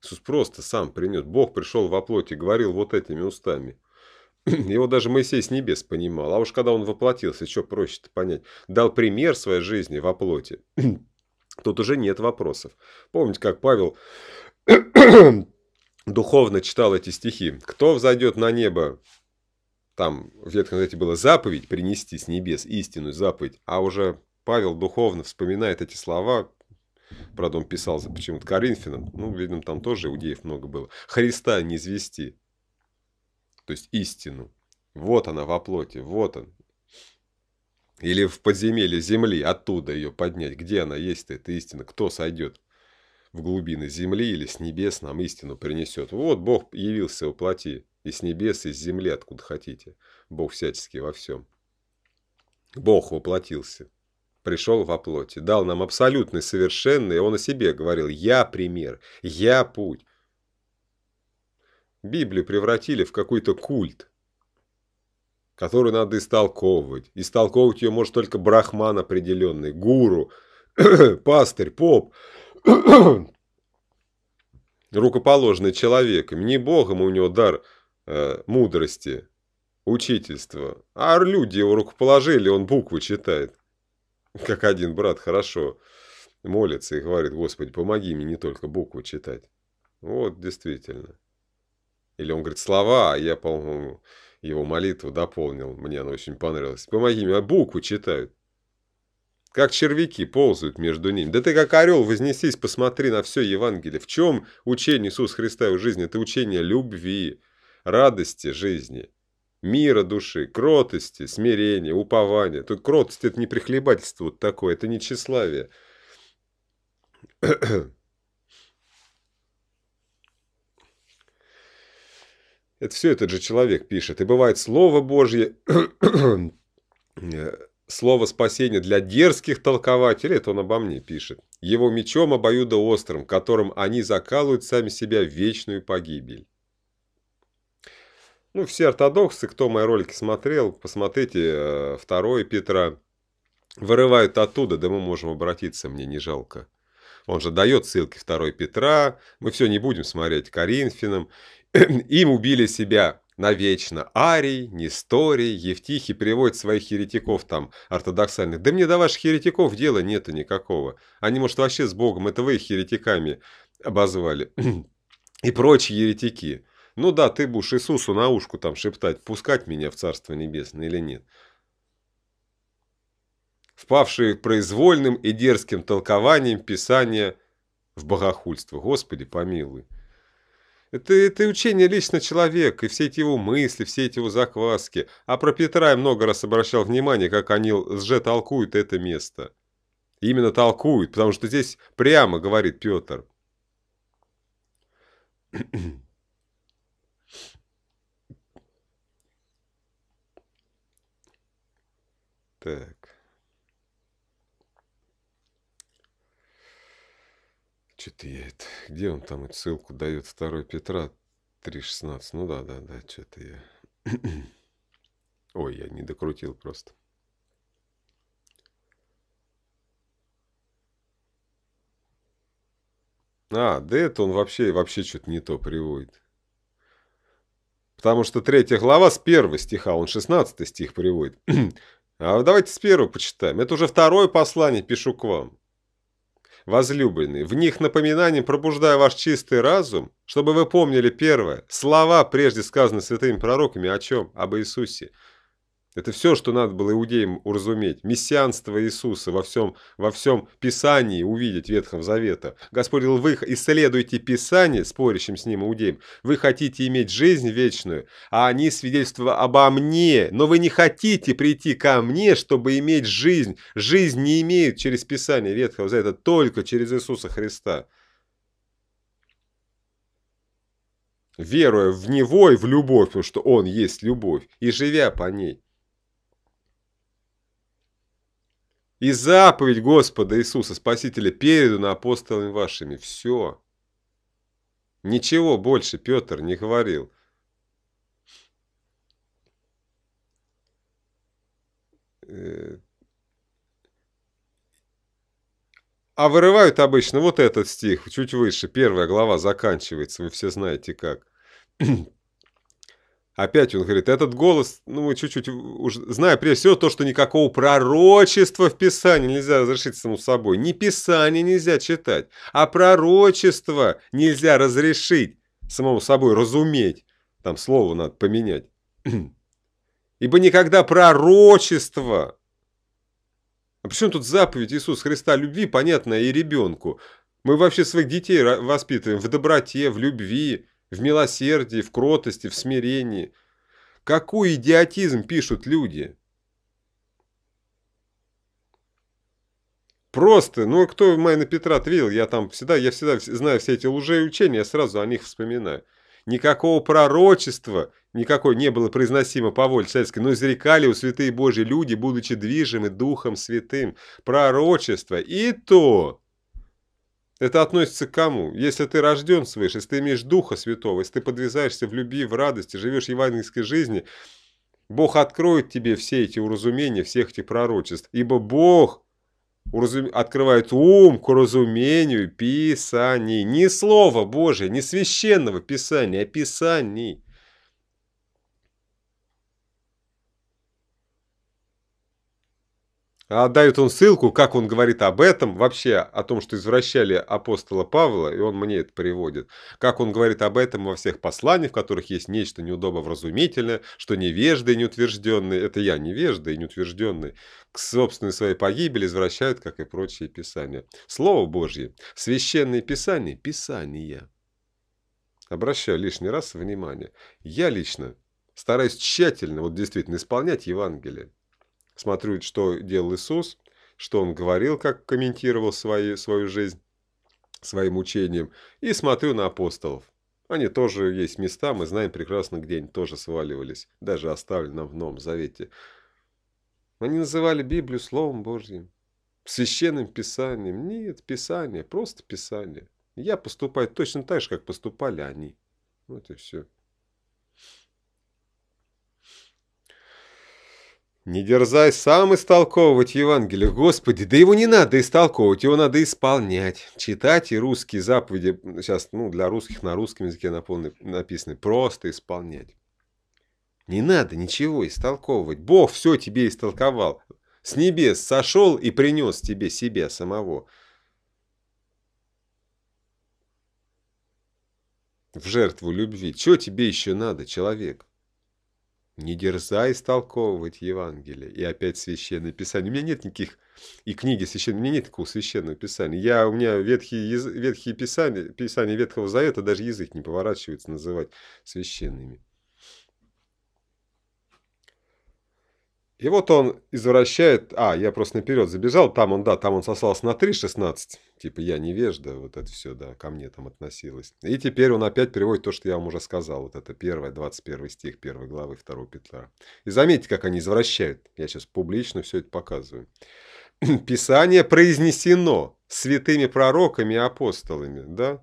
Speaker 1: Иисус просто сам принес. Бог пришел во плоти говорил вот этими устами. Его даже Моисей с небес понимал. А уж когда он воплотился, что проще-то понять. Дал пример своей жизни во плоти. Тут уже нет вопросов. Помните, как Павел духовно читал эти стихи. Кто взойдет на небо, там в Ветхом Завете была заповедь принести с небес истинную заповедь, а уже Павел духовно вспоминает эти слова, правда, он писал почему-то Коринфянам, ну, видимо, там тоже иудеев много было. Христа не извести, то есть истину. Вот она во плоти, вот он. Или в подземелье земли, оттуда ее поднять. Где она есть эта истина? Кто сойдет в глубины земли или с небес нам истину принесет? Вот Бог явился во плоти. И с небес, и с земли, откуда хотите. Бог всячески во всем. Бог воплотился. Пришел во плоти. Дал нам абсолютный, совершенный. Он о себе говорил. Я пример. Я путь. Библию превратили в какой-то культ – которую надо истолковывать. Истолковывать ее может только брахман определенный, гуру, пастырь, поп, рукоположный человеком, не богом у него дар э, мудрости, учительства, а люди его рукоположили, он буквы читает. Как один брат хорошо молится и говорит, Господи, помоги мне не только буквы читать. Вот, действительно. Или он говорит слова, а я, по-моему, его молитву дополнил. Мне она очень понравилась. Помоги мне, а букву читают. Как червяки ползают между ними. Да ты как орел вознесись, посмотри на все Евангелие. В чем учение Иисуса Христа в жизни? Это учение любви, радости жизни, мира души, кротости, смирения, упования. Тут кротость – это не прихлебательство вот такое, это не тщеславие. Это все этот же человек пишет. И бывает Слово Божье, Слово спасения для дерзких толкователей, это он обо мне пишет. Его мечом обоюдо острым, которым они закалывают сами себя в вечную погибель. Ну, все ортодоксы, кто мои ролики смотрел, посмотрите, 2 э, Петра, вырывают оттуда, да мы можем обратиться, мне не жалко. Он же дает ссылки 2 Петра, мы все не будем смотреть Коринфянам Им убили себя навечно. Арий, Несторий, Евтихи приводят своих еретиков там, ортодоксальных. Да мне до ваших еретиков дела нету никакого. Они, может, вообще с Богом, это вы их еретиками обозвали. И прочие еретики. Ну да, ты будешь Иисусу на ушку там шептать, пускать меня в Царство Небесное или нет. Впавшие произвольным и дерзким толкованием Писания в богохульство. Господи, помилуй. Это, это учение лично человека, и все эти его мысли, все эти его закваски. А про Петра я много раз обращал внимание, как они лже-толкуют это место. Именно толкуют, потому что здесь прямо говорит Петр. Так. Что-то я это... Где он там эту ссылку дает? 2 Петра 3.16. Ну да, да, да, что-то я... Ой, я не докрутил просто. А, да это он вообще, вообще что-то не то приводит. Потому что третья глава с первого стиха, он 16 стих приводит. а давайте с первого почитаем. Это уже второе послание пишу к вам возлюбленные, в них напоминанием пробуждая ваш чистый разум, чтобы вы помнили первое, слова, прежде сказанные святыми пророками, о чем? Об Иисусе. Это все, что надо было иудеям уразуметь. Мессианство Иисуса во всем, во всем Писании увидеть Ветхом Завета. Господь говорил, вы исследуйте Писание, спорящим с ним иудеям. Вы хотите иметь жизнь вечную, а они свидетельство обо мне. Но вы не хотите прийти ко мне, чтобы иметь жизнь. Жизнь не имеют через Писание Ветхого Завета, только через Иисуса Христа. Веруя в Него и в любовь, потому что Он есть любовь, и живя по ней. и заповедь Господа Иисуса Спасителя передана апостолами вашими. Все. Ничего больше Петр не говорил. Э, а вырывают обычно вот этот стих, чуть выше, первая глава заканчивается, вы все знаете как. Опять он говорит, этот голос, ну, мы чуть-чуть уже знаю, прежде всего, то, что никакого пророчества в Писании нельзя разрешить самому собой. Не Писание нельзя читать, а пророчество нельзя разрешить самому собой разуметь. Там слово надо поменять. Ибо никогда пророчество... А почему тут заповедь Иисуса Христа любви, понятная и ребенку? Мы вообще своих детей воспитываем в доброте, в любви, в милосердии, в кротости, в смирении. Какой идиотизм пишут люди! Просто, ну кто Майна Петра видел, я там всегда, я всегда знаю все эти лжеучения, я сразу о них вспоминаю. Никакого пророчества, никакой не было произносимо по воле царской, но изрекали у святые Божьи люди, будучи движимы Духом Святым. Пророчество. И то это относится к кому? Если ты рожден свыше, если ты имеешь Духа Святого, если ты подвязаешься в любви, в радости, живешь евангельской жизни, Бог откроет тебе все эти уразумения, всех этих пророчеств. Ибо Бог уразум... открывает ум к уразумению Писаний. Не Слова Божие, не Священного Писания, а Писаний. А дает он ссылку, как он говорит об этом, вообще о том, что извращали апостола Павла, и он мне это приводит, как он говорит об этом во всех посланиях, в которых есть нечто неудобно вразумительное, что невежды и неутвержденные, это я невежды и неутвержденный, к собственной своей погибели извращают, как и прочие писания. Слово Божье, священные писания, писания. Обращаю лишний раз внимание. Я лично стараюсь тщательно, вот действительно, исполнять Евангелие смотрю, что делал Иисус, что он говорил, как комментировал свои, свою жизнь своим учением, и смотрю на апостолов. Они тоже есть места, мы знаем прекрасно, где они тоже сваливались, даже оставлены в Новом Завете. Они называли Библию Словом Божьим, священным Писанием. Нет, Писание, просто Писание. Я поступаю точно так же, как поступали они. Вот и все. Не дерзай сам истолковывать Евангелие. Господи, да его не надо истолковывать, его надо исполнять. Читать и русские заповеди, ну, сейчас ну, для русских на русском языке наполнены, написаны, просто исполнять. Не надо ничего истолковывать. Бог все тебе истолковал. С небес сошел и принес тебе себя самого. В жертву любви. Чего тебе еще надо, человек? Не дерзай истолковывать Евангелие. И опять священное писание. У меня нет никаких и книги священного, у меня нет такого священного писания. Я, у меня ветхие, язы, ветхие писания, писания Ветхого Завета, даже язык не поворачивается называть священными. И вот он извращает... А, я просто наперед забежал. Там он, да, там он сослался на 3.16. Типа, я невежда, вот это все, да, ко мне там относилось. И теперь он опять переводит то, что я вам уже сказал. Вот это первое, 21 стих первой главы 2 Петра. И заметьте, как они извращают. Я сейчас публично все это показываю. Писание произнесено святыми пророками и апостолами, да?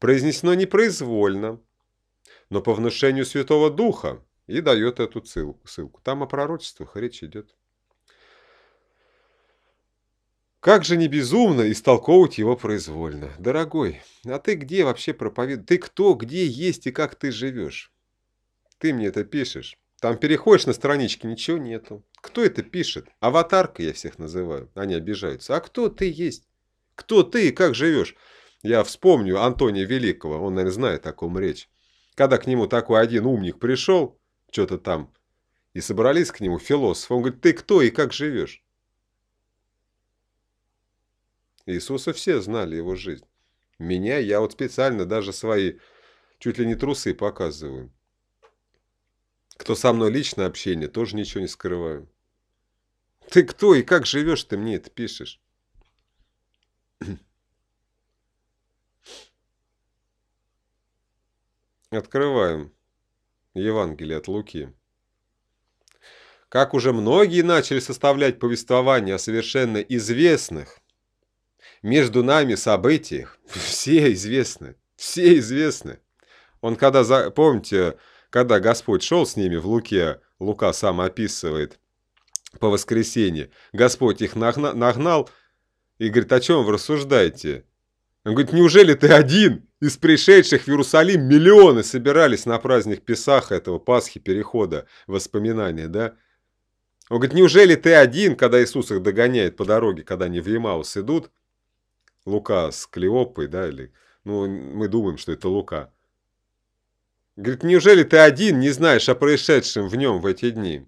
Speaker 1: Произнесено непроизвольно, но по внушению Святого Духа, и дает эту ссылку. Там о пророчествах речь идет. Как же не безумно истолковывать его произвольно. Дорогой, а ты где вообще проповедуешь? Ты кто, где есть и как ты живешь? Ты мне это пишешь. Там переходишь на страничке, ничего нету. Кто это пишет? Аватарка я всех называю. Они обижаются. А кто ты есть? Кто ты и как живешь? Я вспомню Антония Великого. Он, наверное, знает, о ком речь. Когда к нему такой один умник пришел, что-то там. И собрались к нему философы. Он говорит, ты кто и как живешь? Иисуса все знали, его жизнь. Меня, я вот специально даже свои чуть ли не трусы показываю. Кто со мной лично общение, тоже ничего не скрываю. Ты кто и как живешь, ты мне это пишешь? Открываем Евангелие от Луки. Как уже многие начали составлять повествования о совершенно известных между нами событиях, все известны, все известны. Он когда, помните, когда Господь шел с ними в Луке, Лука сам описывает по воскресенье, Господь их нагнал и говорит, о чем вы рассуждаете? Он говорит, неужели ты один? Из пришедших в Иерусалим миллионы собирались на праздник Песаха, этого Пасхи, Перехода, воспоминания, да? Он говорит, неужели ты один, когда Иисус их догоняет по дороге, когда они в Емаус идут? Лука с Клеопой, да, или... Ну, мы думаем, что это Лука. Говорит, неужели ты один не знаешь о происшедшем в нем в эти дни?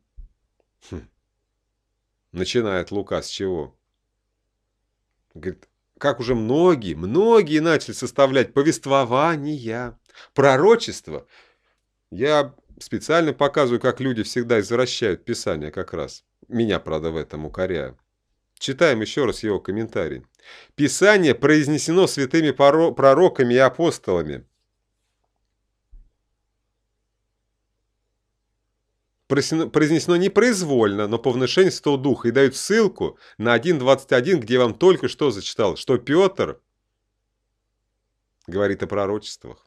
Speaker 1: Хм. Начинает Лука с чего? Говорит, как уже многие, многие начали составлять повествования, пророчества. Я специально показываю, как люди всегда извращают Писание как раз. Меня, правда, в этом укоряю. Читаем еще раз его комментарий. «Писание произнесено святыми пророками и апостолами, произнесено непроизвольно, но по внушению Святого Духа, и дают ссылку на 1.21, где я вам только что зачитал, что Петр говорит о пророчествах.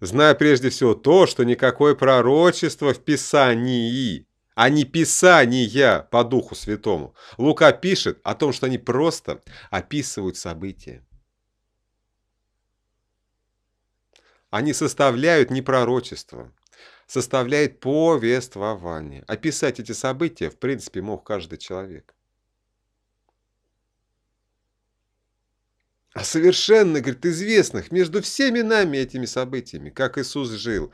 Speaker 1: Зная прежде всего то, что никакое пророчество в Писании, а не Писания по Духу Святому. Лука пишет о том, что они просто описывают события. Они составляют не пророчество, составляет повествование. Описать эти события, в принципе, мог каждый человек. А совершенно, говорит, известных между всеми нами этими событиями, как Иисус жил,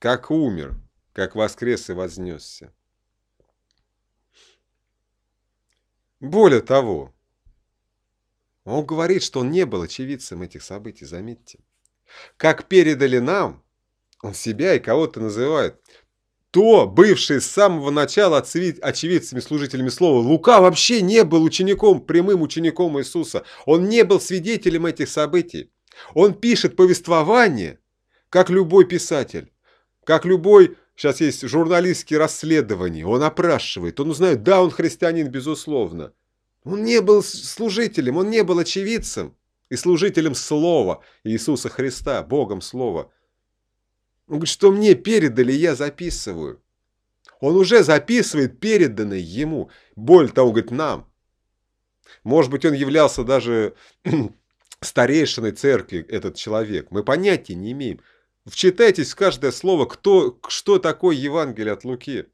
Speaker 1: как умер, как воскрес и вознесся. Более того, он говорит, что он не был очевидцем этих событий, заметьте. Как передали нам, он себя и кого-то называет, то бывший с самого начала очевидцами, служителями слова, Лука вообще не был учеником, прямым учеником Иисуса. Он не был свидетелем этих событий. Он пишет повествование, как любой писатель, как любой Сейчас есть журналистские расследования, он опрашивает, он узнает, да, он христианин, безусловно. Он не был служителем, он не был очевидцем и служителем Слова Иисуса Христа, Богом Слова – он говорит, что мне передали, я записываю. Он уже записывает переданное ему. более того, говорит, нам. Может быть, он являлся даже старейшиной церкви, этот человек. Мы понятия не имеем. Вчитайтесь в каждое слово, кто, что такое Евангелие от Луки.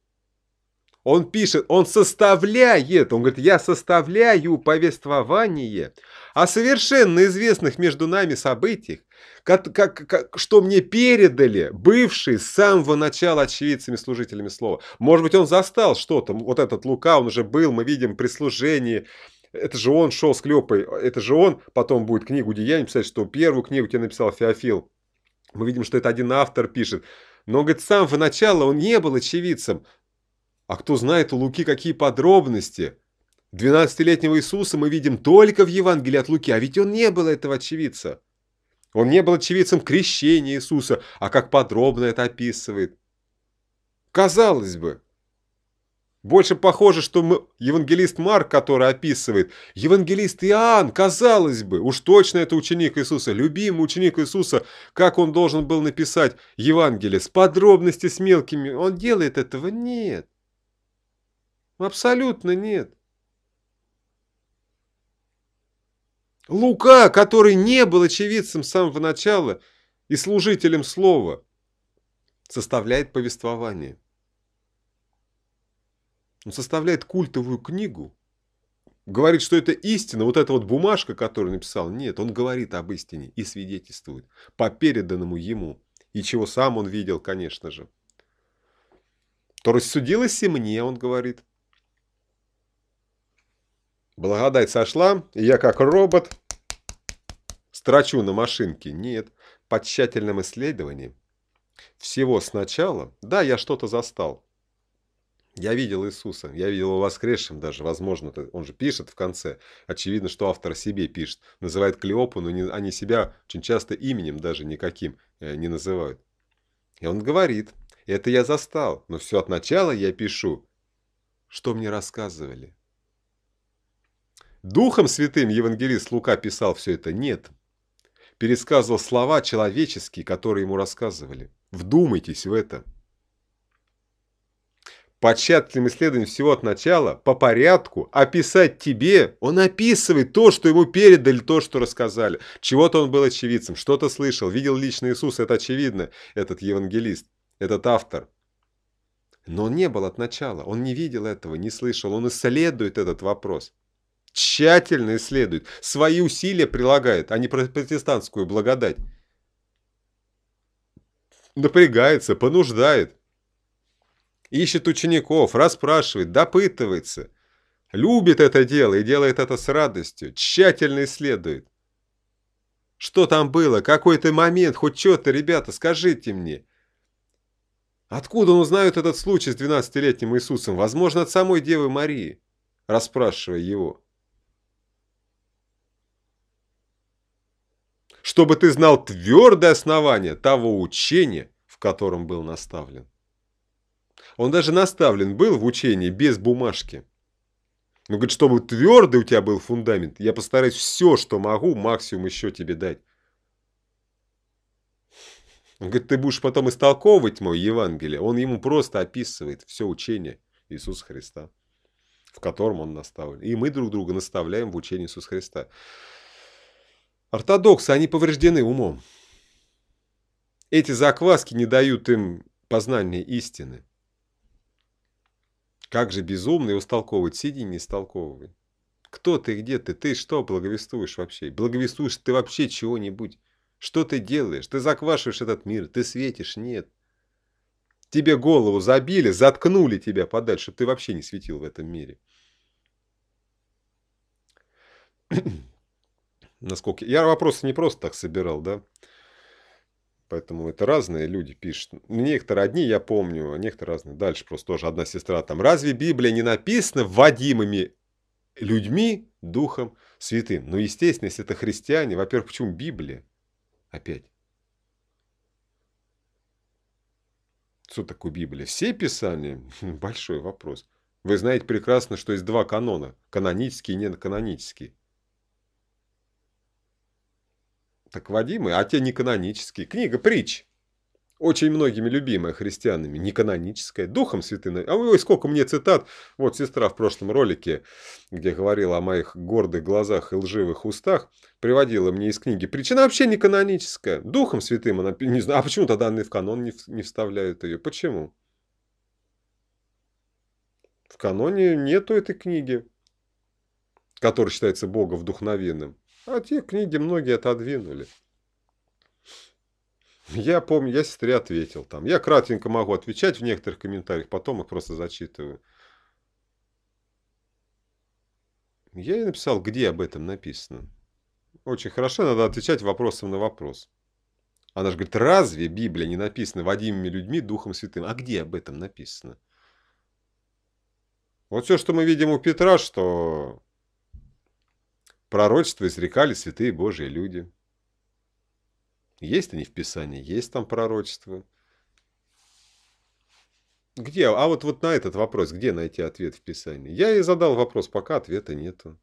Speaker 1: Он пишет, он составляет, он говорит, я составляю повествование о совершенно известных между нами событиях, как, как, как, что мне передали бывшие с самого начала очевидцами, служителями слова. Может быть, он застал что-то, вот этот Лука, он уже был, мы видим, при служении, это же он шел с Клепой, это же он потом будет книгу Деяний писать, что первую книгу тебе написал Феофил. Мы видим, что это один автор пишет. Но, говорит, с самого начала он не был очевидцем. А кто знает у Луки какие подробности? 12-летнего Иисуса мы видим только в Евангелии от Луки, а ведь он не был этого очевидца. Он не был очевидцем крещения Иисуса, а как подробно это описывает. Казалось бы, больше похоже, что мы... евангелист Марк, который описывает, евангелист Иоанн, казалось бы, уж точно это ученик Иисуса, любимый ученик Иисуса, как он должен был написать Евангелие, с подробностями, с мелкими. Он делает этого? Нет. Абсолютно нет. Лука, который не был очевидцем с самого начала и служителем слова, составляет повествование. Он составляет культовую книгу, говорит, что это истина, вот эта вот бумажка, которую написал, нет, он говорит об истине и свидетельствует по переданному ему, и чего сам он видел, конечно же. То рассудилось и мне, он говорит, Благодать сошла, и я как робот строчу на машинке. Нет, под тщательным исследованием всего сначала, да, я что-то застал. Я видел Иисуса, я видел его воскресшим даже, возможно, он же пишет в конце. Очевидно, что автор себе пишет, называет Клеопу, но не, они себя очень часто именем даже никаким э, не называют. И он говорит, это я застал, но все от начала я пишу, что мне рассказывали. Духом святым евангелист Лука писал все это? Нет. Пересказывал слова человеческие, которые ему рассказывали. Вдумайтесь в это. По тщательным исследованиям всего от начала, по порядку, описать тебе, он описывает то, что ему передали, то, что рассказали. Чего-то он был очевидцем, что-то слышал, видел лично Иисуса, это очевидно, этот евангелист, этот автор. Но он не был от начала, он не видел этого, не слышал, он исследует этот вопрос тщательно исследует, свои усилия прилагает, а не протестантскую благодать. Напрягается, понуждает, ищет учеников, расспрашивает, допытывается, любит это дело и делает это с радостью, тщательно исследует. Что там было? Какой-то момент? Хоть что-то, ребята, скажите мне. Откуда он узнает этот случай с 12-летним Иисусом? Возможно, от самой Девы Марии, расспрашивая его. чтобы ты знал твердое основание того учения, в котором был наставлен. Он даже наставлен был в учении без бумажки. Но ну, говорит, чтобы твердый у тебя был фундамент, я постараюсь все, что могу, максимум еще тебе дать. Он говорит, ты будешь потом истолковывать мой Евангелие. Он ему просто описывает все учение Иисуса Христа, в котором он наставлен. И мы друг друга наставляем в учении Иисуса Христа. Ортодоксы, они повреждены умом. Эти закваски не дают им познания истины. Как же безумно его столковывать, сиди не столковывай. Кто ты, где ты, ты что благовествуешь вообще? Благовествуешь ты вообще чего-нибудь? Что ты делаешь? Ты заквашиваешь этот мир, ты светишь? Нет. Тебе голову забили, заткнули тебя подальше, чтобы ты вообще не светил в этом мире насколько... Я вопросы не просто так собирал, да. Поэтому это разные люди пишут. Некоторые одни я помню, а некоторые разные. Дальше просто тоже одна сестра там. Разве Библия не написана вводимыми людьми, Духом Святым? Ну, естественно, если это христиане, во-первых, почему Библия? Опять. Что такое Библия? Все писания? Большой вопрос. Вы знаете прекрасно, что есть два канона. Канонический и неканонический. так Вадимы, а те неканонические. Книга «Притч». Очень многими любимая христианами, неканоническая, духом святым. А ой, сколько мне цитат. Вот сестра в прошлом ролике, где говорила о моих гордых глазах и лживых устах, приводила мне из книги. Причина вообще не каноническая. Духом святым она... Не знаю, а почему тогда они в канон не, не вставляют ее? Почему? В каноне нету этой книги, которая считается Бога вдохновенным. А те книги многие отодвинули. Я помню, я сестре ответил там. Я кратенько могу отвечать в некоторых комментариях, потом их просто зачитываю. Я ей написал, где об этом написано. Очень хорошо, надо отвечать вопросом на вопрос. Она же говорит, разве Библия не написана водимыми людьми Духом Святым? А где об этом написано? Вот все, что мы видим у Петра, что Пророчества изрекали святые Божьи люди. Есть они в Писании, есть там пророчества? Где? А вот, вот на этот вопрос, где найти ответ в Писании? Я и задал вопрос, пока ответа нету.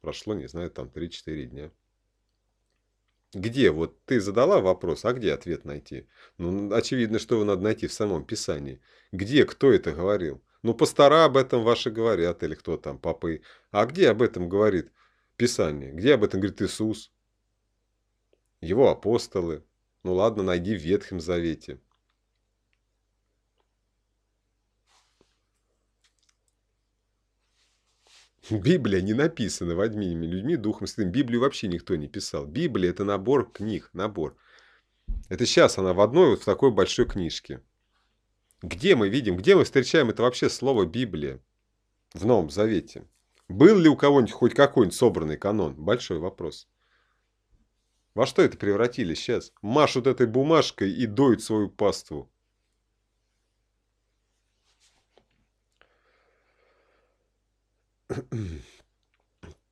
Speaker 1: Прошло, не знаю, там 3-4 дня. Где? Вот ты задала вопрос, а где ответ найти? Ну, очевидно, что его надо найти в самом Писании. Где, кто это говорил? Ну, пастора об этом ваши говорят, или кто там, попы. А где об этом говорит? Писание. Где об этом говорит Иисус? Его апостолы? Ну ладно, найди в Ветхом Завете. Библия не написана в людьми Духом Святым. Библию вообще никто не писал. Библия – это набор книг, набор. Это сейчас она в одной, вот в такой большой книжке. Где мы видим, где мы встречаем это вообще слово Библия в Новом Завете? Был ли у кого-нибудь хоть какой-нибудь собранный канон? Большой вопрос. Во что это превратили сейчас? Машут этой бумажкой и доют свою паству.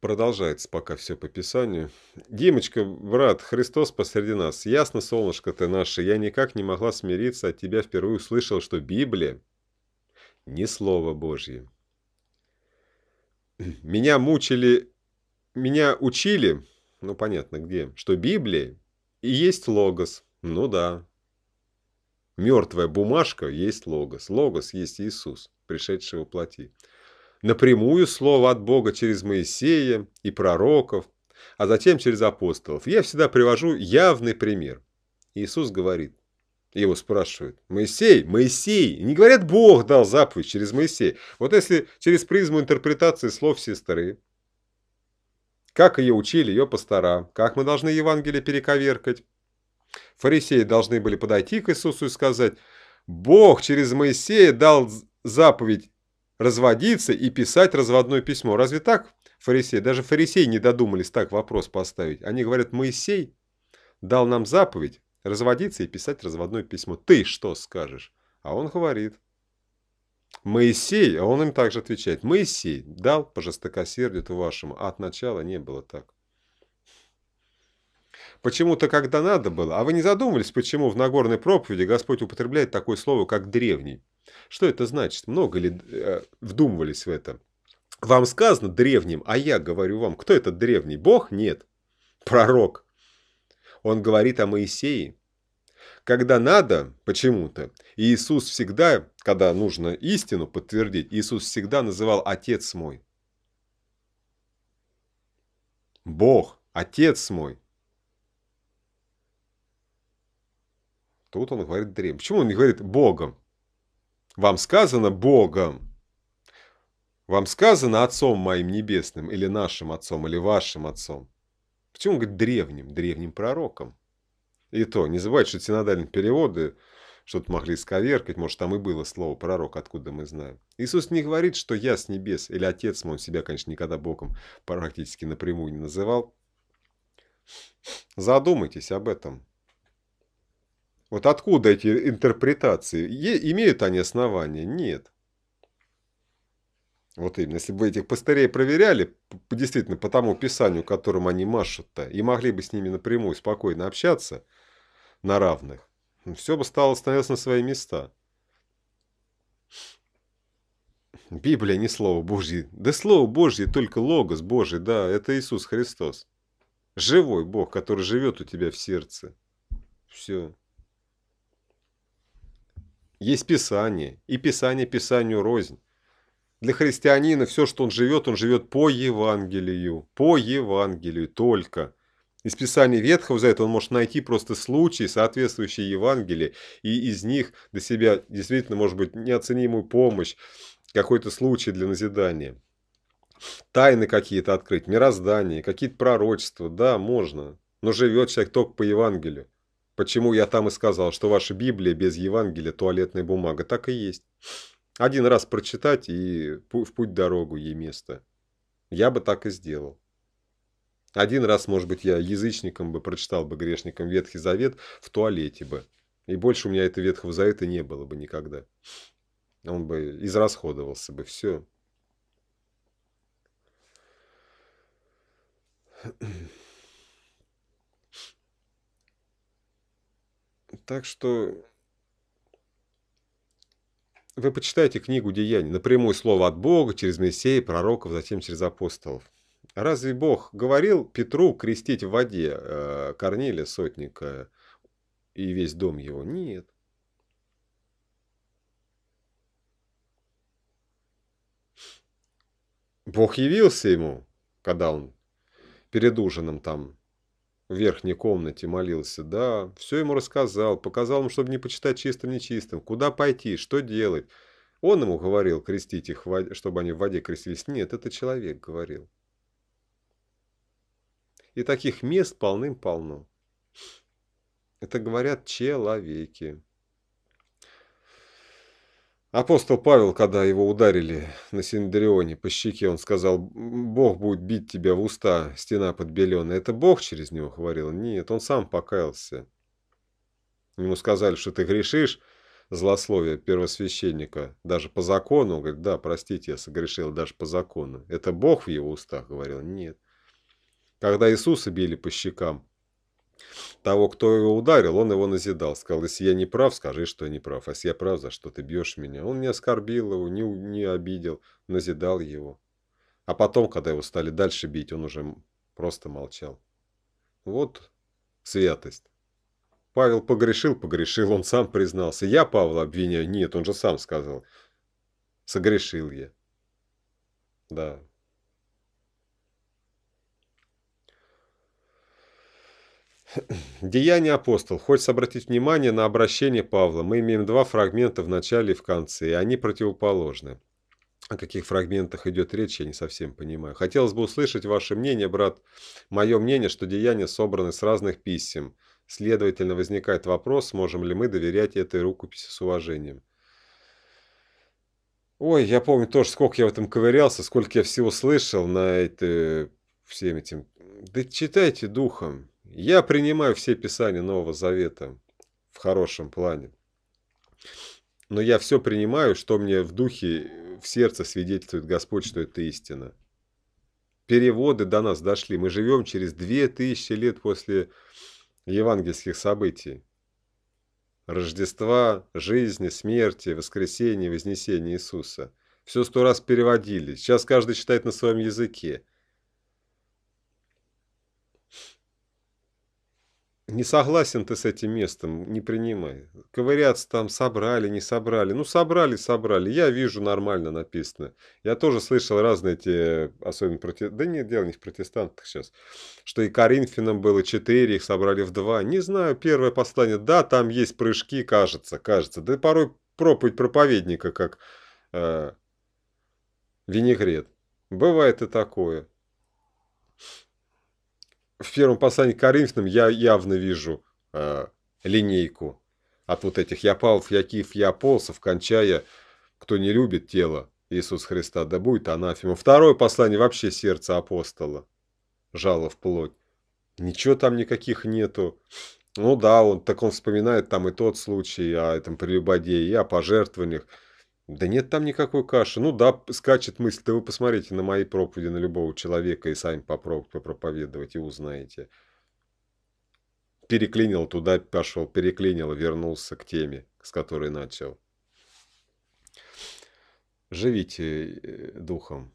Speaker 1: Продолжается пока все по Писанию. «Димочка, брат, Христос посреди нас. Ясно, солнышко ты наше, я никак не могла смириться, от тебя впервые услышал, что Библия — не слово Божье» меня мучили, меня учили, ну понятно где, что Библия и есть логос. Ну да. Мертвая бумажка есть логос. Логос есть Иисус, пришедший во плоти. Напрямую слово от Бога через Моисея и пророков, а затем через апостолов. Я всегда привожу явный пример. Иисус говорит, его спрашивают. Моисей, Моисей. Не говорят, Бог дал заповедь через Моисея. Вот если через призму интерпретации слов сестры, как ее учили ее пастора, как мы должны Евангелие перековеркать. Фарисеи должны были подойти к Иисусу и сказать, Бог через Моисея дал заповедь разводиться и писать разводное письмо. Разве так фарисеи? Даже фарисеи не додумались так вопрос поставить. Они говорят, Моисей дал нам заповедь разводиться и писать разводное письмо. Ты что скажешь? А он говорит. Моисей, а он им также отвечает. Моисей дал по жестокосердию вашему, а от начала не было так. Почему-то, когда надо было, а вы не задумывались, почему в Нагорной проповеди Господь употребляет такое слово, как «древний»? Что это значит? Много ли э, вдумывались в это? Вам сказано древним, а я говорю вам, кто этот древний? Бог? Нет. Пророк он говорит о Моисее. Когда надо, почему-то, Иисус всегда, когда нужно истину подтвердить, Иисус всегда называл «Отец мой». Бог, Отец мой. Тут он говорит древним. Почему он не говорит Богом? Вам сказано Богом. Вам сказано Отцом моим небесным, или нашим Отцом, или вашим Отцом. Почему он говорит древним, древним пророком? И то, не забывайте, что синодальные переводы что-то могли исковеркать, может, там и было слово «пророк», откуда мы знаем. Иисус не говорит, что «я с небес» или «отец мой», он себя, конечно, никогда Богом практически напрямую не называл. Задумайтесь об этом. Вот откуда эти интерпретации? Е имеют они основания? Нет. Вот именно. Если бы этих пастырей проверяли, действительно, по тому писанию, которым они машут-то, и могли бы с ними напрямую спокойно общаться на равных, ну, все бы стало становиться на свои места. Библия не Слово Божье. Да Слово Божье только Логос Божий, да, это Иисус Христос. Живой Бог, который живет у тебя в сердце. Все. Есть Писание, и Писание Писанию рознь. Для христианина все, что он живет, он живет по Евангелию. По Евангелию только. Из Писания Ветхого за это он может найти просто случаи, соответствующие Евангелию, и из них для себя действительно, может быть, неоценимую помощь, какой-то случай для назидания. Тайны какие-то открыть, мироздание, какие-то пророчества, да, можно. Но живет человек только по Евангелию. Почему я там и сказал, что ваша Библия без Евангелия туалетная бумага? Так и есть. Один раз прочитать и в путь дорогу ей место. Я бы так и сделал. Один раз, может быть, я язычником бы прочитал бы грешником Ветхий Завет в туалете бы. И больше у меня этого Ветхого Завета не было бы никогда. Он бы израсходовался бы, все. Так что вы почитаете книгу «Деяний» напрямую слово от Бога, через Мессея, пророков, затем через апостолов. Разве Бог говорил Петру крестить в воде э, Корнилия сотника и весь дом его? Нет. Бог явился ему, когда он перед ужином там в верхней комнате молился, да, все ему рассказал, показал ему, чтобы не почитать чистым нечистым, куда пойти, что делать. Он ему говорил крестить их, чтобы они в воде крестились. Нет, это человек говорил. И таких мест полным-полно. Это говорят человеки. Апостол Павел, когда его ударили на Синдрионе по щеке, он сказал, «Бог будет бить тебя в уста, стена подбеленная». Это Бог через него говорил? Нет, он сам покаялся. Ему сказали, что ты грешишь, злословие первосвященника, даже по закону. Он говорит, да, простите, я согрешил даже по закону. Это Бог в его устах говорил? Нет. Когда Иисуса били по щекам, того, кто его ударил, он его назидал. Сказал, если я не прав, скажи, что я не прав. А если я прав, за что ты бьешь меня? Он не оскорбил его, не, не обидел, назидал его. А потом, когда его стали дальше бить, он уже просто молчал. Вот святость. Павел погрешил, погрешил, он сам признался. Я Павла обвиняю? Нет, он же сам сказал. Согрешил я. Да, Деяния апостол. Хочется обратить внимание на обращение Павла. Мы имеем два фрагмента в начале и в конце, и они противоположны. О каких фрагментах идет речь, я не совсем понимаю. Хотелось бы услышать ваше мнение, брат. Мое мнение, что деяния собраны с разных писем. Следовательно, возникает вопрос, можем ли мы доверять этой рукописи с уважением. Ой, я помню тоже, сколько я в этом ковырялся, сколько я всего слышал на это, всем этим. Да читайте духом. Я принимаю все писания Нового Завета в хорошем плане. Но я все принимаю, что мне в духе, в сердце свидетельствует Господь, что это истина. Переводы до нас дошли. Мы живем через две тысячи лет после евангельских событий. Рождества, жизни, смерти, воскресения, вознесения Иисуса. Все сто раз переводили. Сейчас каждый читает на своем языке. Не согласен ты с этим местом, не принимай. Ковыряться там собрали, не собрали. Ну, собрали, собрали. Я вижу, нормально написано. Я тоже слышал разные эти, особенно против. да нет, дело не в протестантах сейчас, что и Коринфянам было четыре, их собрали в два. Не знаю, первое послание, да, там есть прыжки, кажется, кажется. Да порой проповедь проповедника, как э, винегрет. Бывает и такое в первом послании к Коринфянам я явно вижу э, линейку от вот этих «Я Павлов, я Киев, я Полсов», кончая «Кто не любит тело Иисуса Христа, да будет анафема». Второе послание вообще сердце апостола, жало в плоть. Ничего там никаких нету. Ну да, он так он вспоминает там и тот случай о этом прелюбодее, и о пожертвованиях. Да нет там никакой каши. Ну да, скачет мысль. Да вы посмотрите на мои проповеди на любого человека и сами попробуйте проповедовать и узнаете. Переклинил туда, пошел, переклинил, вернулся к теме, с которой начал. Живите э, духом.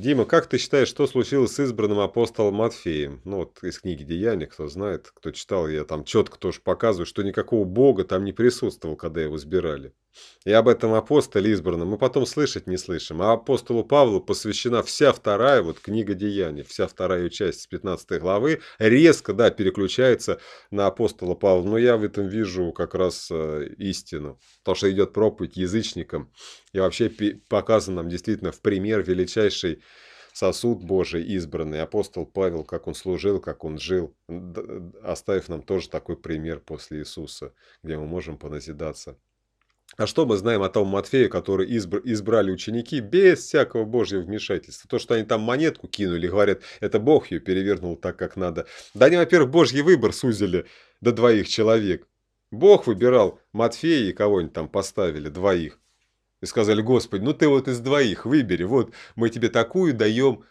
Speaker 1: Дима, как ты считаешь, что случилось с избранным апостолом Матфеем? Ну, вот из книги «Деяния», кто знает, кто читал, я там четко тоже показываю, что никакого бога там не присутствовал, когда его избирали. И об этом апостоле избранном мы потом слышать не слышим. А апостолу Павлу посвящена вся вторая вот книга Деяний, вся вторая часть с 15 главы. Резко, да, переключается на апостола Павла. Но я в этом вижу как раз э, истину. то что идет проповедь язычникам. И вообще показан нам действительно в пример величайший сосуд Божий избранный. Апостол Павел, как он служил, как он жил, оставив нам тоже такой пример после Иисуса, где мы можем поназидаться. А что мы знаем о том Матфею, который избр- избрали ученики без всякого божьего вмешательства? То, что они там монетку кинули, говорят, это Бог ее перевернул так, как надо. Да они, во-первых, божий выбор сузили до двоих человек. Бог выбирал Матфея и кого-нибудь там поставили, двоих. И сказали, Господи, ну ты вот из двоих выбери, вот мы тебе такую даем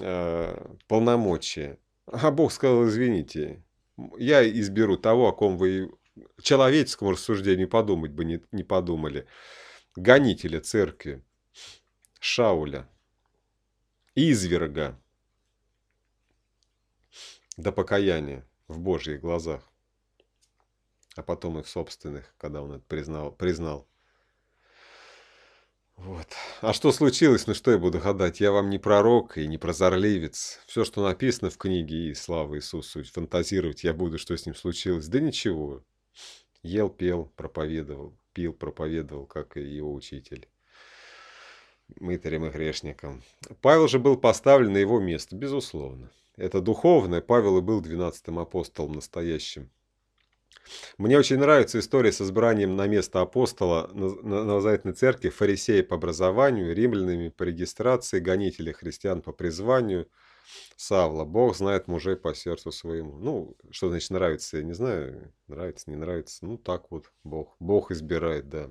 Speaker 1: э, полномочия. А Бог сказал, извините, я изберу того, о ком вы человеческого рассуждения подумать бы не, не подумали. Гонителя церкви, Шауля, изверга до покаяния в Божьих глазах, а потом и в собственных, когда он это признал. признал. Вот. А что случилось, ну что я буду гадать? Я вам не пророк и не прозорливец. Все, что написано в книге и слава Иисусу, фантазировать я буду, что с ним случилось. Да ничего. Ел, пел, проповедовал, пил, проповедовал, как и его учитель мытарем и грешником. Павел же был поставлен на его место, безусловно. Это духовное, Павел и был двенадцатым апостолом настоящим. Мне очень нравится история с избранием на место апостола на Новозаветной церкви фарисеи по образованию, римлянами по регистрации, гонители христиан по призванию – Савла. Бог знает мужей по сердцу своему. Ну, что значит нравится, я не знаю. Нравится, не нравится. Ну, так вот, Бог. Бог избирает, да.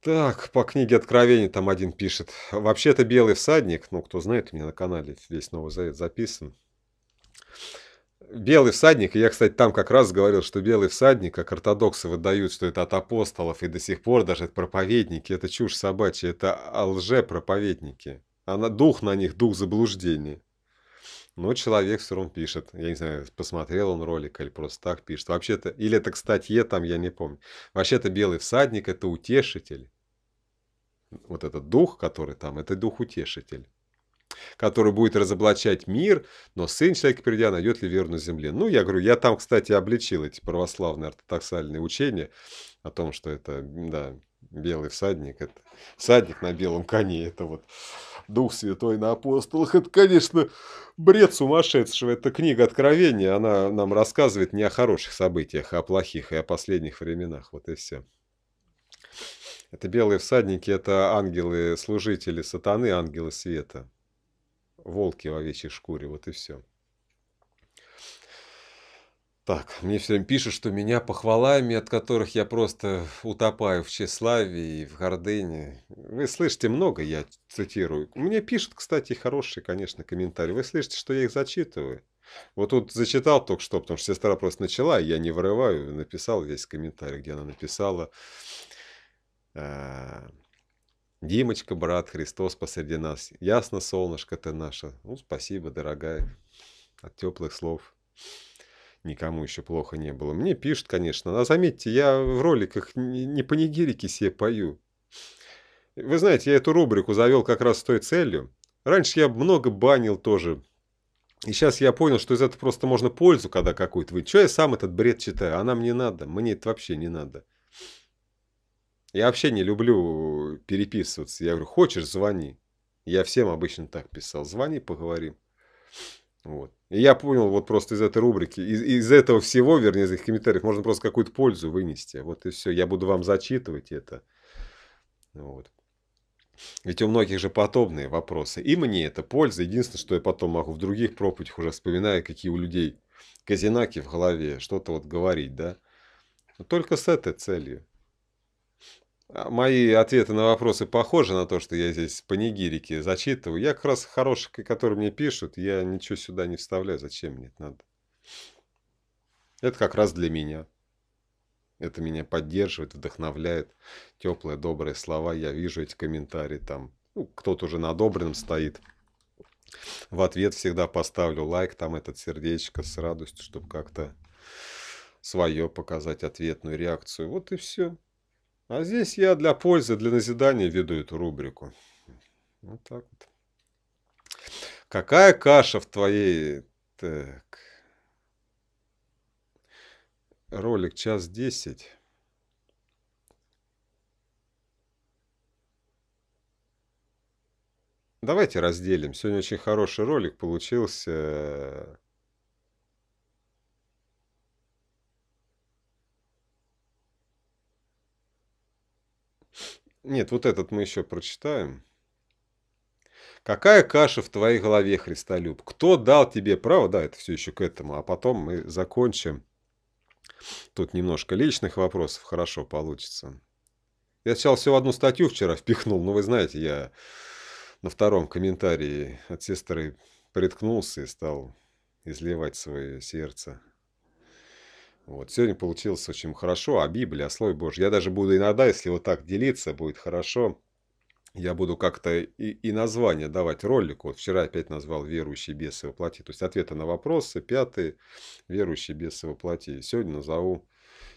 Speaker 1: Так, по книге откровений там один пишет. вообще это белый всадник, ну, кто знает, у меня на канале весь Новый Завет записан. Белый всадник, и я, кстати, там как раз говорил, что белый всадник, как ортодоксы выдают, что это от апостолов, и до сих пор даже это проповедники, это чушь собачья, это лже-проповедники она, дух на них, дух заблуждения. Но человек все равно пишет. Я не знаю, посмотрел он ролик или просто так пишет. Вообще-то, или это к статье там, я не помню. Вообще-то белый всадник – это утешитель. Вот этот дух, который там, это дух-утешитель который будет разоблачать мир, но сын человека, придя, найдет ли веру на земле. Ну, я говорю, я там, кстати, обличил эти православные ортодоксальные учения о том, что это, да, Белый всадник, это всадник на белом коне, это вот Дух Святой на апостолах. Это, конечно, бред сумасшедшего. Это книга Откровения, она нам рассказывает не о хороших событиях, а о плохих и о последних временах. Вот и все. Это белые всадники, это ангелы-служители сатаны, ангелы света. Волки в овечьей шкуре, вот и все. Так, мне все время пишут, что меня похвалами, от которых я просто утопаю в тщеславии и в гордыне. Вы слышите много, я цитирую. Мне пишут, кстати, хорошие, конечно, комментарии. Вы слышите, что я их зачитываю. Вот тут зачитал только что, потому что сестра просто начала, я не вырываю, написал весь комментарий, где она написала. А, Димочка, брат, Христос посреди нас. Ясно, солнышко ты наше. Ну, спасибо, дорогая, от теплых слов никому еще плохо не было. Мне пишут, конечно. Но «А заметьте, я в роликах не панигирики себе пою. Вы знаете, я эту рубрику завел как раз с той целью. Раньше я много банил тоже. И сейчас я понял, что из этого просто можно пользу, когда какую-то вы. Че я сам этот бред читаю? А нам не надо. Мне это вообще не надо. Я вообще не люблю переписываться. Я говорю, хочешь, звони. Я всем обычно так писал. Звони, поговорим. Вот. И я понял вот просто из этой рубрики, из, из этого всего, вернее, из этих комментариев, можно просто какую-то пользу вынести. Вот и все. Я буду вам зачитывать это. Вот. Ведь у многих же подобные вопросы. И мне это польза. Единственное, что я потом могу в других проповедях уже вспоминаю, какие у людей казинаки в голове, что-то вот говорить, да. Но только с этой целью. А мои ответы на вопросы похожи на то, что я здесь панигирики зачитываю. Я как раз хороших, которые мне пишут, я ничего сюда не вставляю. Зачем мне это надо? Это как раз для меня. Это меня поддерживает, вдохновляет. Теплые, добрые слова. Я вижу эти комментарии там. Ну, кто-то уже на одобренном стоит. В ответ всегда поставлю лайк, там этот сердечко с радостью, чтобы как-то свое показать ответную реакцию. Вот и все. А здесь я для пользы, для назидания веду эту рубрику. Вот так вот. Какая каша в твоей... Так. Ролик час десять. Давайте разделим. Сегодня очень хороший ролик получился. Нет, вот этот мы еще прочитаем. Какая каша в твоей голове, Христолюб? Кто дал тебе право? Да, это все еще к этому. А потом мы закончим. Тут немножко личных вопросов хорошо получится. Я сначала все в одну статью вчера впихнул, но вы знаете, я на втором комментарии от сестры приткнулся и стал изливать свое сердце. Вот, сегодня получилось очень хорошо, а Библия, а Слове Божьем. Я даже буду иногда, если вот так делиться, будет хорошо, я буду как-то и, и название давать ролику. Вот вчера опять назвал «Верующие его воплоти». То есть, ответы на вопросы, пятый, «Верующие его воплоти». Сегодня назову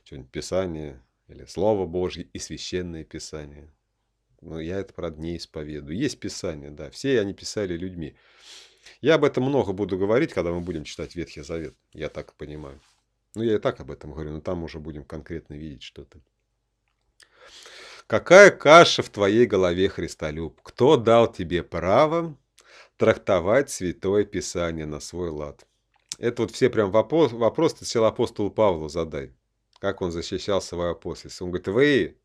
Speaker 1: что-нибудь «Писание» или «Слово Божье» и «Священное Писание». Но я это, правда, не исповедую. Есть Писание, да, все они писали людьми. Я об этом много буду говорить, когда мы будем читать Ветхий Завет, я так понимаю. Ну, я и так об этом говорю, но там уже будем конкретно видеть что-то. Какая каша в твоей голове, Христолюб? Кто дал тебе право трактовать Святое Писание на свой лад? Это вот все прям вопрос, вопрос ты сел апостолу Павлу задай. Как он защищал свое апостольство? Он говорит, вы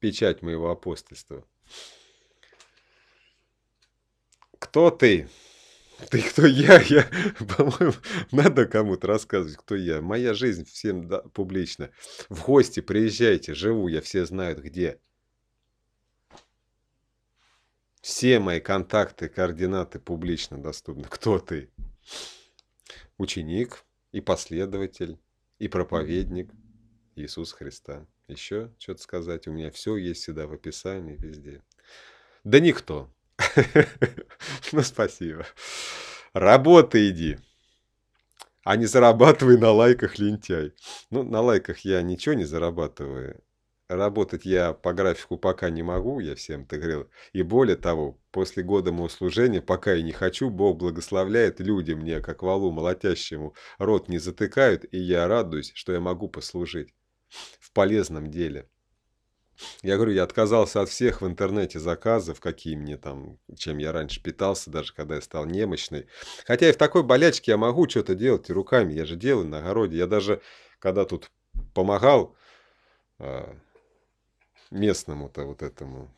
Speaker 1: печать моего апостольства. Кто ты? Ты кто я? Я, по-моему, надо кому-то рассказывать, кто я. Моя жизнь всем да, публично. В гости приезжайте, живу я, все знают где. Все мои контакты, координаты публично доступны. Кто ты? Ученик и последователь и проповедник Иисуса Христа. Еще что-то сказать? У меня все есть всегда в описании, везде. Да никто. Ну, спасибо. Работай иди, а не зарабатывай на лайках, лентяй. Ну, на лайках я ничего не зарабатываю. Работать я по графику пока не могу, я всем это говорил. И более того, после года моего служения, пока я не хочу, Бог благословляет, люди мне, как валу молотящему, рот не затыкают, и я радуюсь, что я могу послужить в полезном деле. Я говорю, я отказался от всех в интернете заказов, какие мне там, чем я раньше питался, даже когда я стал немощный. Хотя и в такой болячке я могу что-то делать и руками, я же делаю на огороде. Я даже, когда тут помогал а, местному-то вот этому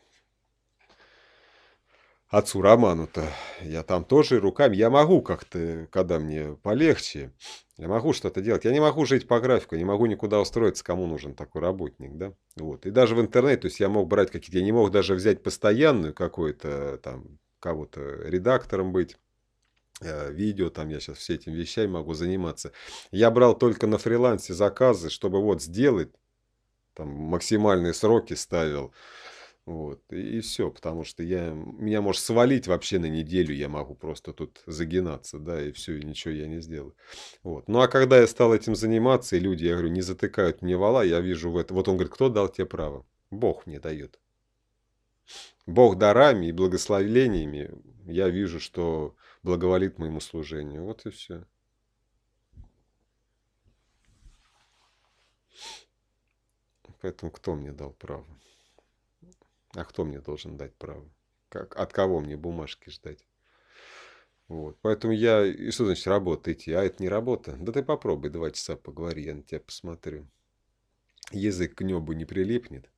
Speaker 1: отцу Роману-то. Я там тоже руками. Я могу как-то, когда мне полегче, я могу что-то делать. Я не могу жить по графику, не могу никуда устроиться, кому нужен такой работник, да? Вот. И даже в интернете, то есть я мог брать какие-то, я не мог даже взять постоянную какую-то там кого-то редактором быть э, видео, там я сейчас все этим вещами могу заниматься. Я брал только на фрилансе заказы, чтобы вот сделать, там максимальные сроки ставил, вот, и, и все, потому что я, меня может свалить вообще на неделю, я могу просто тут загинаться, да, и все, и ничего я не сделаю. Вот. Ну, а когда я стал этим заниматься, и люди, я говорю, не затыкают мне вала, я вижу в это. Вот он говорит, кто дал тебе право? Бог мне дает. Бог дарами и благословениями, я вижу, что благоволит моему служению. Вот и все. Поэтому кто мне дал право? А кто мне должен дать право? Как, от кого мне бумажки ждать? Вот. Поэтому я... И что значит работа идти? А это не работа. Да ты попробуй два часа поговори, я на тебя посмотрю. Язык к небу не прилипнет.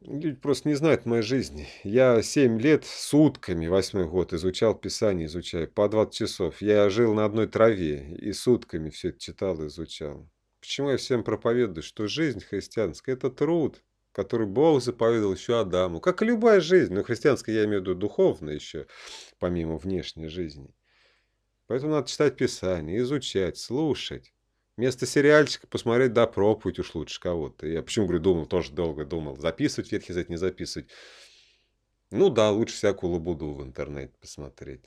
Speaker 1: Люди просто не знают моей жизни. Я 7 лет сутками, восьмой год, изучал Писание, изучаю, по 20 часов. Я жил на одной траве и сутками все это читал, изучал. Почему я всем проповедую, что жизнь христианская – это труд, который Бог заповедал еще Адаму, как и любая жизнь, но христианская я имею в виду духовная еще, помимо внешней жизни. Поэтому надо читать Писание, изучать, слушать. Вместо сериальчика посмотреть, да, проповедь уж лучше кого-то. Я почему, говорю, думал, тоже долго думал, записывать Ветхий Завет, не записывать. Ну да, лучше всякую лабуду в интернете посмотреть.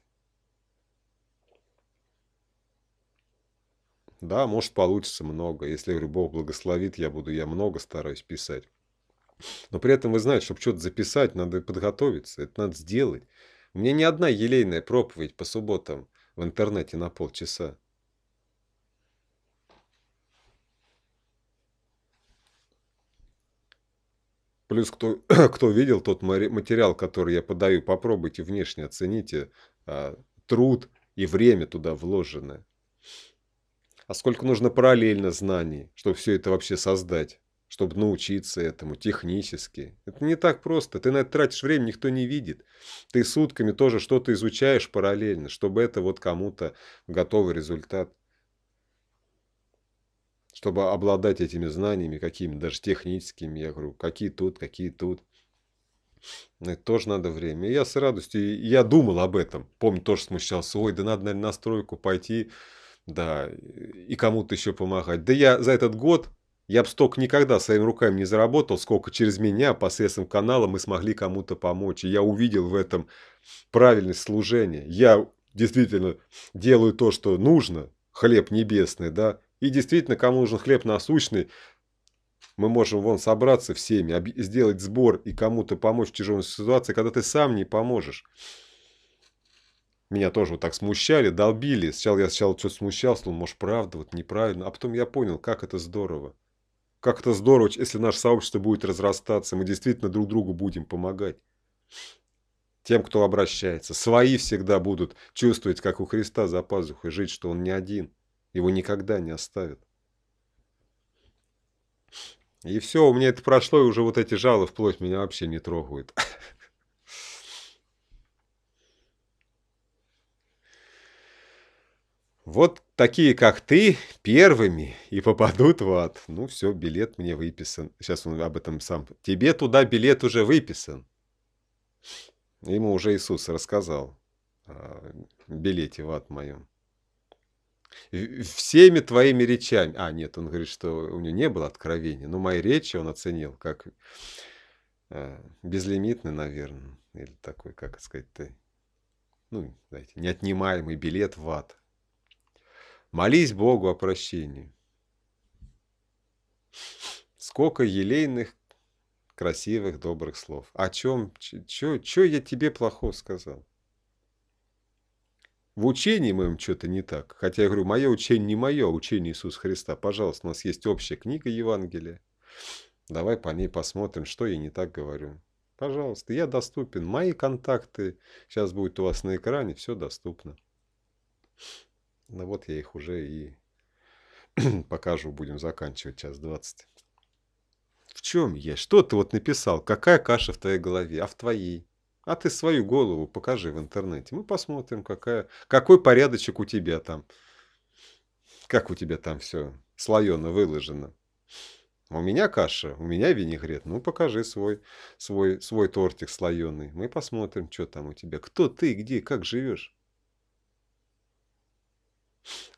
Speaker 1: Да, может получится много. Если Бог благословит, я буду, я много стараюсь писать. Но при этом вы знаете, чтобы что-то записать, надо подготовиться, это надо сделать. У меня ни одна елейная проповедь по субботам в интернете на полчаса. Плюс кто, кто видел тот материал, который я подаю, попробуйте внешне оцените а, труд и время туда вложенное а сколько нужно параллельно знаний, чтобы все это вообще создать, чтобы научиться этому технически. Это не так просто, ты на это тратишь время, никто не видит. Ты сутками тоже что-то изучаешь параллельно, чтобы это вот кому-то готовый результат. Чтобы обладать этими знаниями, какими даже техническими, я говорю, какие тут, какие тут. Это тоже надо время. И я с радостью, я думал об этом. Помню, тоже смущался. Ой, да надо, наверное, настройку пойти да, и кому-то еще помогать. Да я за этот год, я бы столько никогда своими руками не заработал, сколько через меня, посредством канала, мы смогли кому-то помочь. И я увидел в этом правильность служения. Я действительно делаю то, что нужно, хлеб небесный, да, и действительно, кому нужен хлеб насущный, мы можем вон собраться всеми, сделать сбор и кому-то помочь в тяжелой ситуации, когда ты сам не поможешь. Меня тоже вот так смущали, долбили. Сначала я сначала что-то смущался, думал, может, правда, вот неправильно. А потом я понял, как это здорово. Как это здорово, если наше сообщество будет разрастаться, мы действительно друг другу будем помогать. Тем, кто обращается. Свои всегда будут чувствовать, как у Христа за пазухой жить, что он не один. Его никогда не оставят. И все, у меня это прошло, и уже вот эти жалы вплоть меня вообще не трогают. Вот такие, как ты, первыми и попадут в ад. Ну все, билет мне выписан. Сейчас он об этом сам. Тебе туда билет уже выписан. Ему уже Иисус рассказал о билете в ад моем. Всеми твоими речами. А, нет, он говорит, что у него не было откровения. Но мои речи он оценил как э, безлимитный, наверное. Или такой, как сказать-то, ну, знаете, неотнимаемый билет в ад. Молись Богу о прощении. Сколько елейных, красивых, добрых слов. О чем, что я тебе плохо сказал? В учении моем что-то не так. Хотя я говорю, мое учение не мое, а учение Иисуса Христа. Пожалуйста, у нас есть общая книга Евангелия. Давай по ней посмотрим, что я не так говорю. Пожалуйста, я доступен. Мои контакты сейчас будут у вас на экране, все доступно. Ну вот я их уже и покажу. Будем заканчивать час 20. В чем я? Что ты вот написал? Какая каша в твоей голове? А в твоей? А ты свою голову покажи в интернете. Мы посмотрим, какая, какой порядочек у тебя там. Как у тебя там все слоено, выложено. А у меня каша, у меня винегрет. Ну, покажи свой, свой, свой тортик слоеный. Мы посмотрим, что там у тебя. Кто ты, где, как живешь.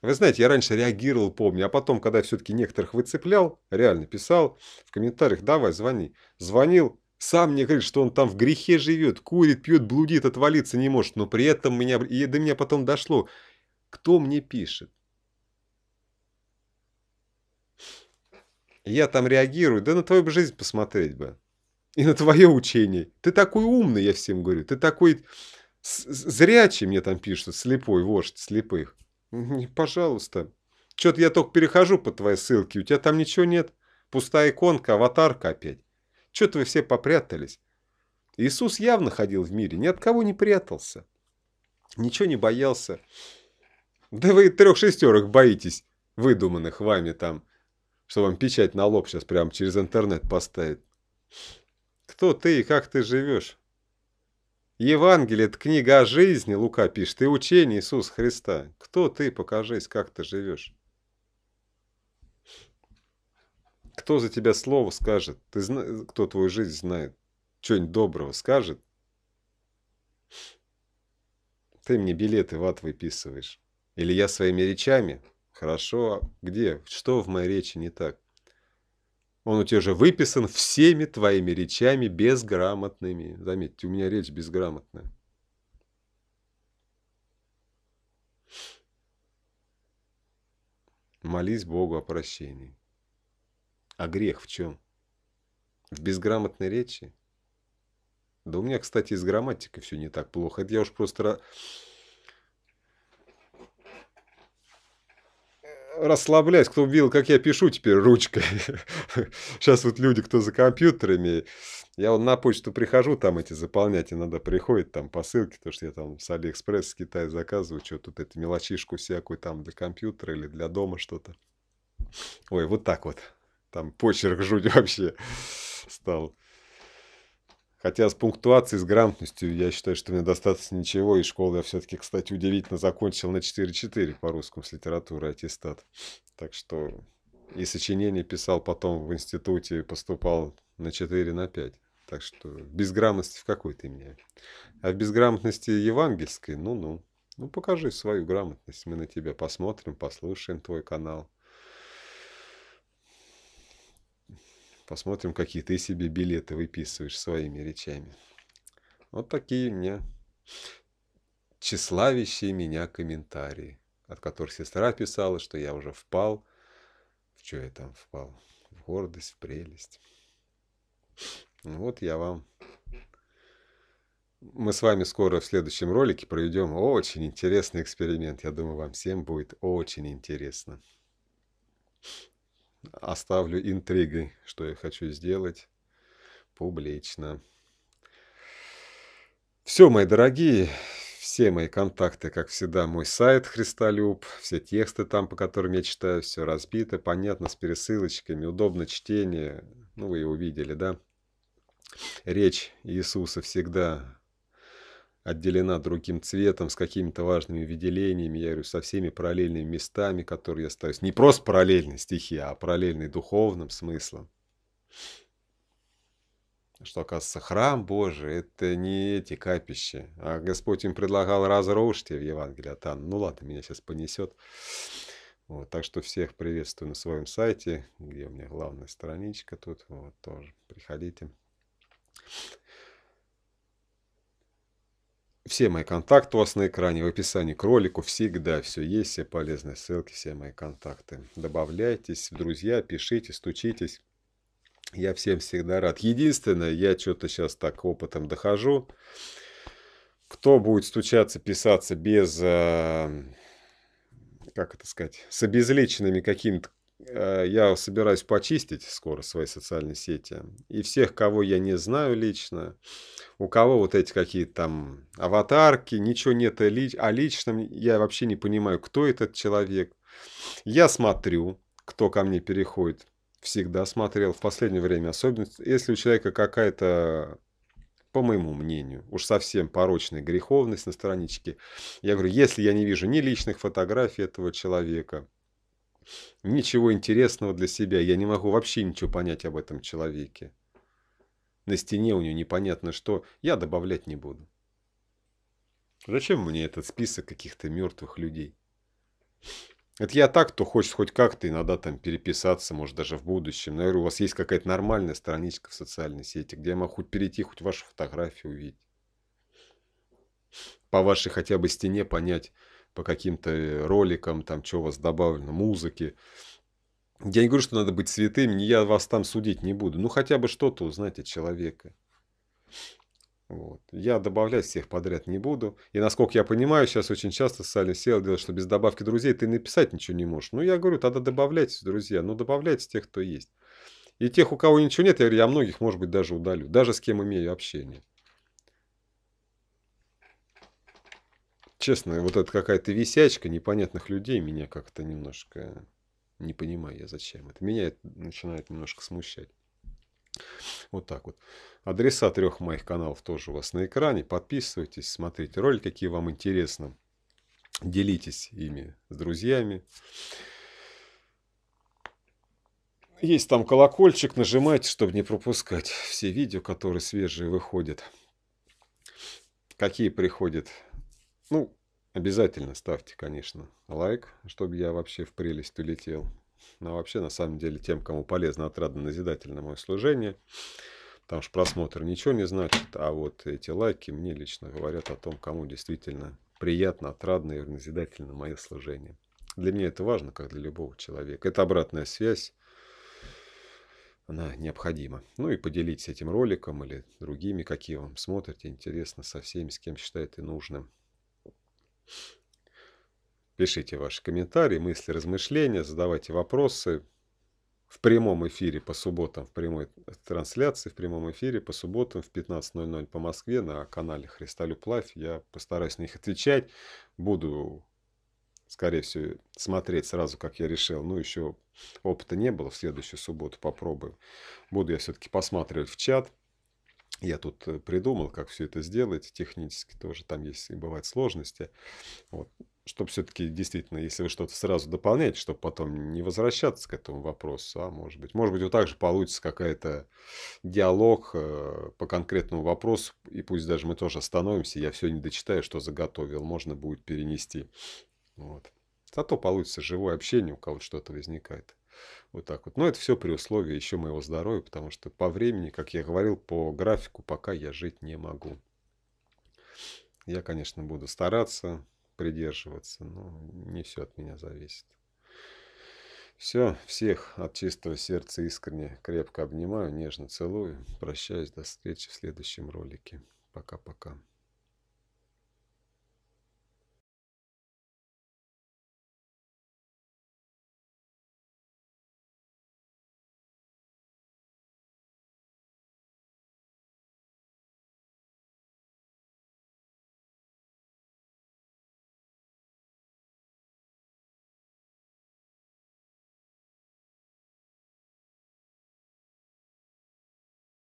Speaker 1: Вы знаете, я раньше реагировал, помню, а потом, когда все-таки некоторых выцеплял, реально писал в комментариях, давай, звони. Звонил, сам мне говорит, что он там в грехе живет, курит, пьет, блудит, отвалиться не может, но при этом меня, и до меня потом дошло, кто мне пишет. Я там реагирую, да на твою жизнь посмотреть бы. И на твое учение. Ты такой умный, я всем говорю. Ты такой зрячий, мне там пишут, слепой вождь слепых. Пожалуйста. Чё-то я только перехожу по твоей ссылке, у тебя там ничего нет. Пустая иконка, аватарка опять. Чё-то вы все попрятались. Иисус явно ходил в мире, ни от кого не прятался. Ничего не боялся. Да вы трех шестерок боитесь, выдуманных вами там, что вам печать на лоб сейчас прямо через интернет поставит. Кто ты и как ты живешь? Евангелие – это книга о жизни, Лука пишет, и учение Иисуса Христа. Кто ты, покажись, как ты живешь. Кто за тебя слово скажет? Ты зна... Кто твою жизнь знает? Что-нибудь доброго скажет? Ты мне билеты в ад выписываешь. Или я своими речами? Хорошо, а где? Что в моей речи не так? Он у тебя же выписан всеми твоими речами безграмотными. Заметьте, у меня речь безграмотная. Молись Богу о прощении. А грех в чем? В безграмотной речи? Да у меня, кстати, и с грамматикой все не так плохо. Это я уж просто расслабляюсь. Кто увидел, как я пишу теперь ручкой. Сейчас вот люди, кто за компьютерами. Я вот на почту прихожу, там эти заполнять иногда приходят, там посылки, то что я там с Алиэкспресс, с Китая заказываю, что тут эту мелочишку всякую там для компьютера или для дома что-то. Ой, вот так вот. Там почерк жуть вообще стал. Хотя с пунктуацией, с грамотностью я считаю, что мне достаточно ничего, и школу я все-таки, кстати, удивительно закончил на 4-4 по русскому с литературой, аттестат. Так что и сочинение писал потом в институте, поступал на 4, на 5. Так что безграмотности в какой ты меня. А в безграмотности евангельской, ну-ну. Ну покажи свою грамотность, мы на тебя посмотрим, послушаем твой канал. Посмотрим, какие ты себе билеты выписываешь своими речами. Вот такие у меня тщеславящие меня комментарии, от которых сестра писала, что я уже впал. В что я там впал? В гордость, в прелесть. Ну вот я вам... Мы с вами скоро в следующем ролике проведем очень интересный эксперимент. Я думаю, вам всем будет очень интересно оставлю интригой, что я хочу сделать публично. Все, мои дорогие, все мои контакты, как всегда, мой сайт «Христолюб», все тексты там, по которым я читаю, все разбито, понятно, с пересылочками, удобно чтение, ну, вы его видели, да? Речь Иисуса всегда отделена другим цветом, с какими-то важными выделениями, я говорю, со всеми параллельными местами, которые я стараюсь Не просто параллельные стихи, а параллельной духовным смыслом. Что, оказывается, храм Божий – это не эти капища. А Господь им предлагал разрушить в Евангелии от Анны. Ну ладно, меня сейчас понесет. Вот, так что всех приветствую на своем сайте, где у меня главная страничка тут. Вот тоже приходите. Все мои контакты у вас на экране, в описании к ролику всегда все есть, все полезные ссылки, все мои контакты. Добавляйтесь друзья, пишите, стучитесь. Я всем всегда рад. Единственное, я что-то сейчас так опытом дохожу. Кто будет стучаться, писаться без, э, как это сказать, с обезличенными какими-то Э, я собираюсь почистить скоро свои социальные сети. И всех, кого я не знаю лично, у кого вот эти какие-то там аватарки, ничего нет о личном, я вообще не понимаю, кто этот человек. Я смотрю, кто ко мне переходит. Всегда смотрел, в последнее время особенно, если у человека какая-то по моему мнению, уж совсем порочная греховность на страничке. Я говорю, если я не вижу ни личных фотографий этого человека, Ничего интересного для себя, я не могу вообще ничего понять об этом человеке. На стене у нее непонятно что, я добавлять не буду. Зачем мне этот список каких-то мертвых людей? Это я так, кто хочет хоть как-то иногда там переписаться, может, даже в будущем. Наверное, у вас есть какая-то нормальная страничка в социальной сети, где я могу хоть перейти, хоть вашу фотографию увидеть. По вашей хотя бы стене понять, по каким-то э, роликам, там, что у вас добавлено, музыки. Я не говорю, что надо быть святым, я вас там судить не буду. Ну, хотя бы что-то узнать от человека. Вот. Я добавлять всех подряд не буду. И насколько я понимаю, сейчас очень часто социальные силы делают, что без добавки друзей ты написать ничего не можешь. Ну, я говорю, тогда добавляйте, друзья. Ну, добавляйте тех, кто есть. И тех, у кого ничего нет, я говорю, я многих, может быть, даже удалю. Даже с кем имею общение. Честно, вот это какая-то висячка непонятных людей меня как-то немножко... Не понимаю я, зачем это. Меня это начинает немножко смущать. Вот так вот. Адреса трех моих каналов тоже у вас на экране. Подписывайтесь, смотрите ролики, какие вам интересны. Делитесь ими с друзьями. Есть там колокольчик, нажимайте, чтобы не пропускать все видео, которые свежие выходят. Какие приходят ну, обязательно ставьте, конечно, лайк, чтобы я вообще в прелесть улетел. Но ну, а вообще, на самом деле, тем, кому полезно, отрадно, назидательно мое служение. Потому что просмотр ничего не значит, а вот эти лайки мне лично говорят о том, кому действительно приятно, отрадно и назидательно мое служение. Для меня это важно, как для любого человека. Это обратная связь, она необходима. Ну и поделитесь этим роликом или другими, какие вам смотрите, интересно, со всеми, с кем считаете нужным. Пишите ваши комментарии, мысли, размышления, задавайте вопросы в прямом эфире по субботам, в прямой трансляции, в прямом эфире по субботам в 15.00 по Москве на канале Христолюб Лайф. Я постараюсь на них отвечать. Буду, скорее всего, смотреть сразу, как я решил. Ну, еще опыта не было, в следующую субботу попробуем. Буду я все-таки посматривать в чат, я тут э, придумал, как все это сделать. Технически тоже там есть и бывают сложности. Вот. Чтобы все-таки действительно, если вы что-то сразу дополняете, чтобы потом не возвращаться к этому вопросу, а может быть, может быть, вот так же получится какая-то диалог э, по конкретному вопросу, и пусть даже мы тоже остановимся, я все не дочитаю, что заготовил, можно будет перенести. Вот. Зато получится живое общение, у кого что-то возникает. Вот так вот. Но это все при условии еще моего здоровья, потому что по времени, как я говорил, по графику пока я жить не могу. Я, конечно, буду стараться придерживаться, но не все от меня зависит. Все, всех от чистого сердца искренне крепко обнимаю, нежно целую. Прощаюсь, до встречи в следующем ролике. Пока-пока.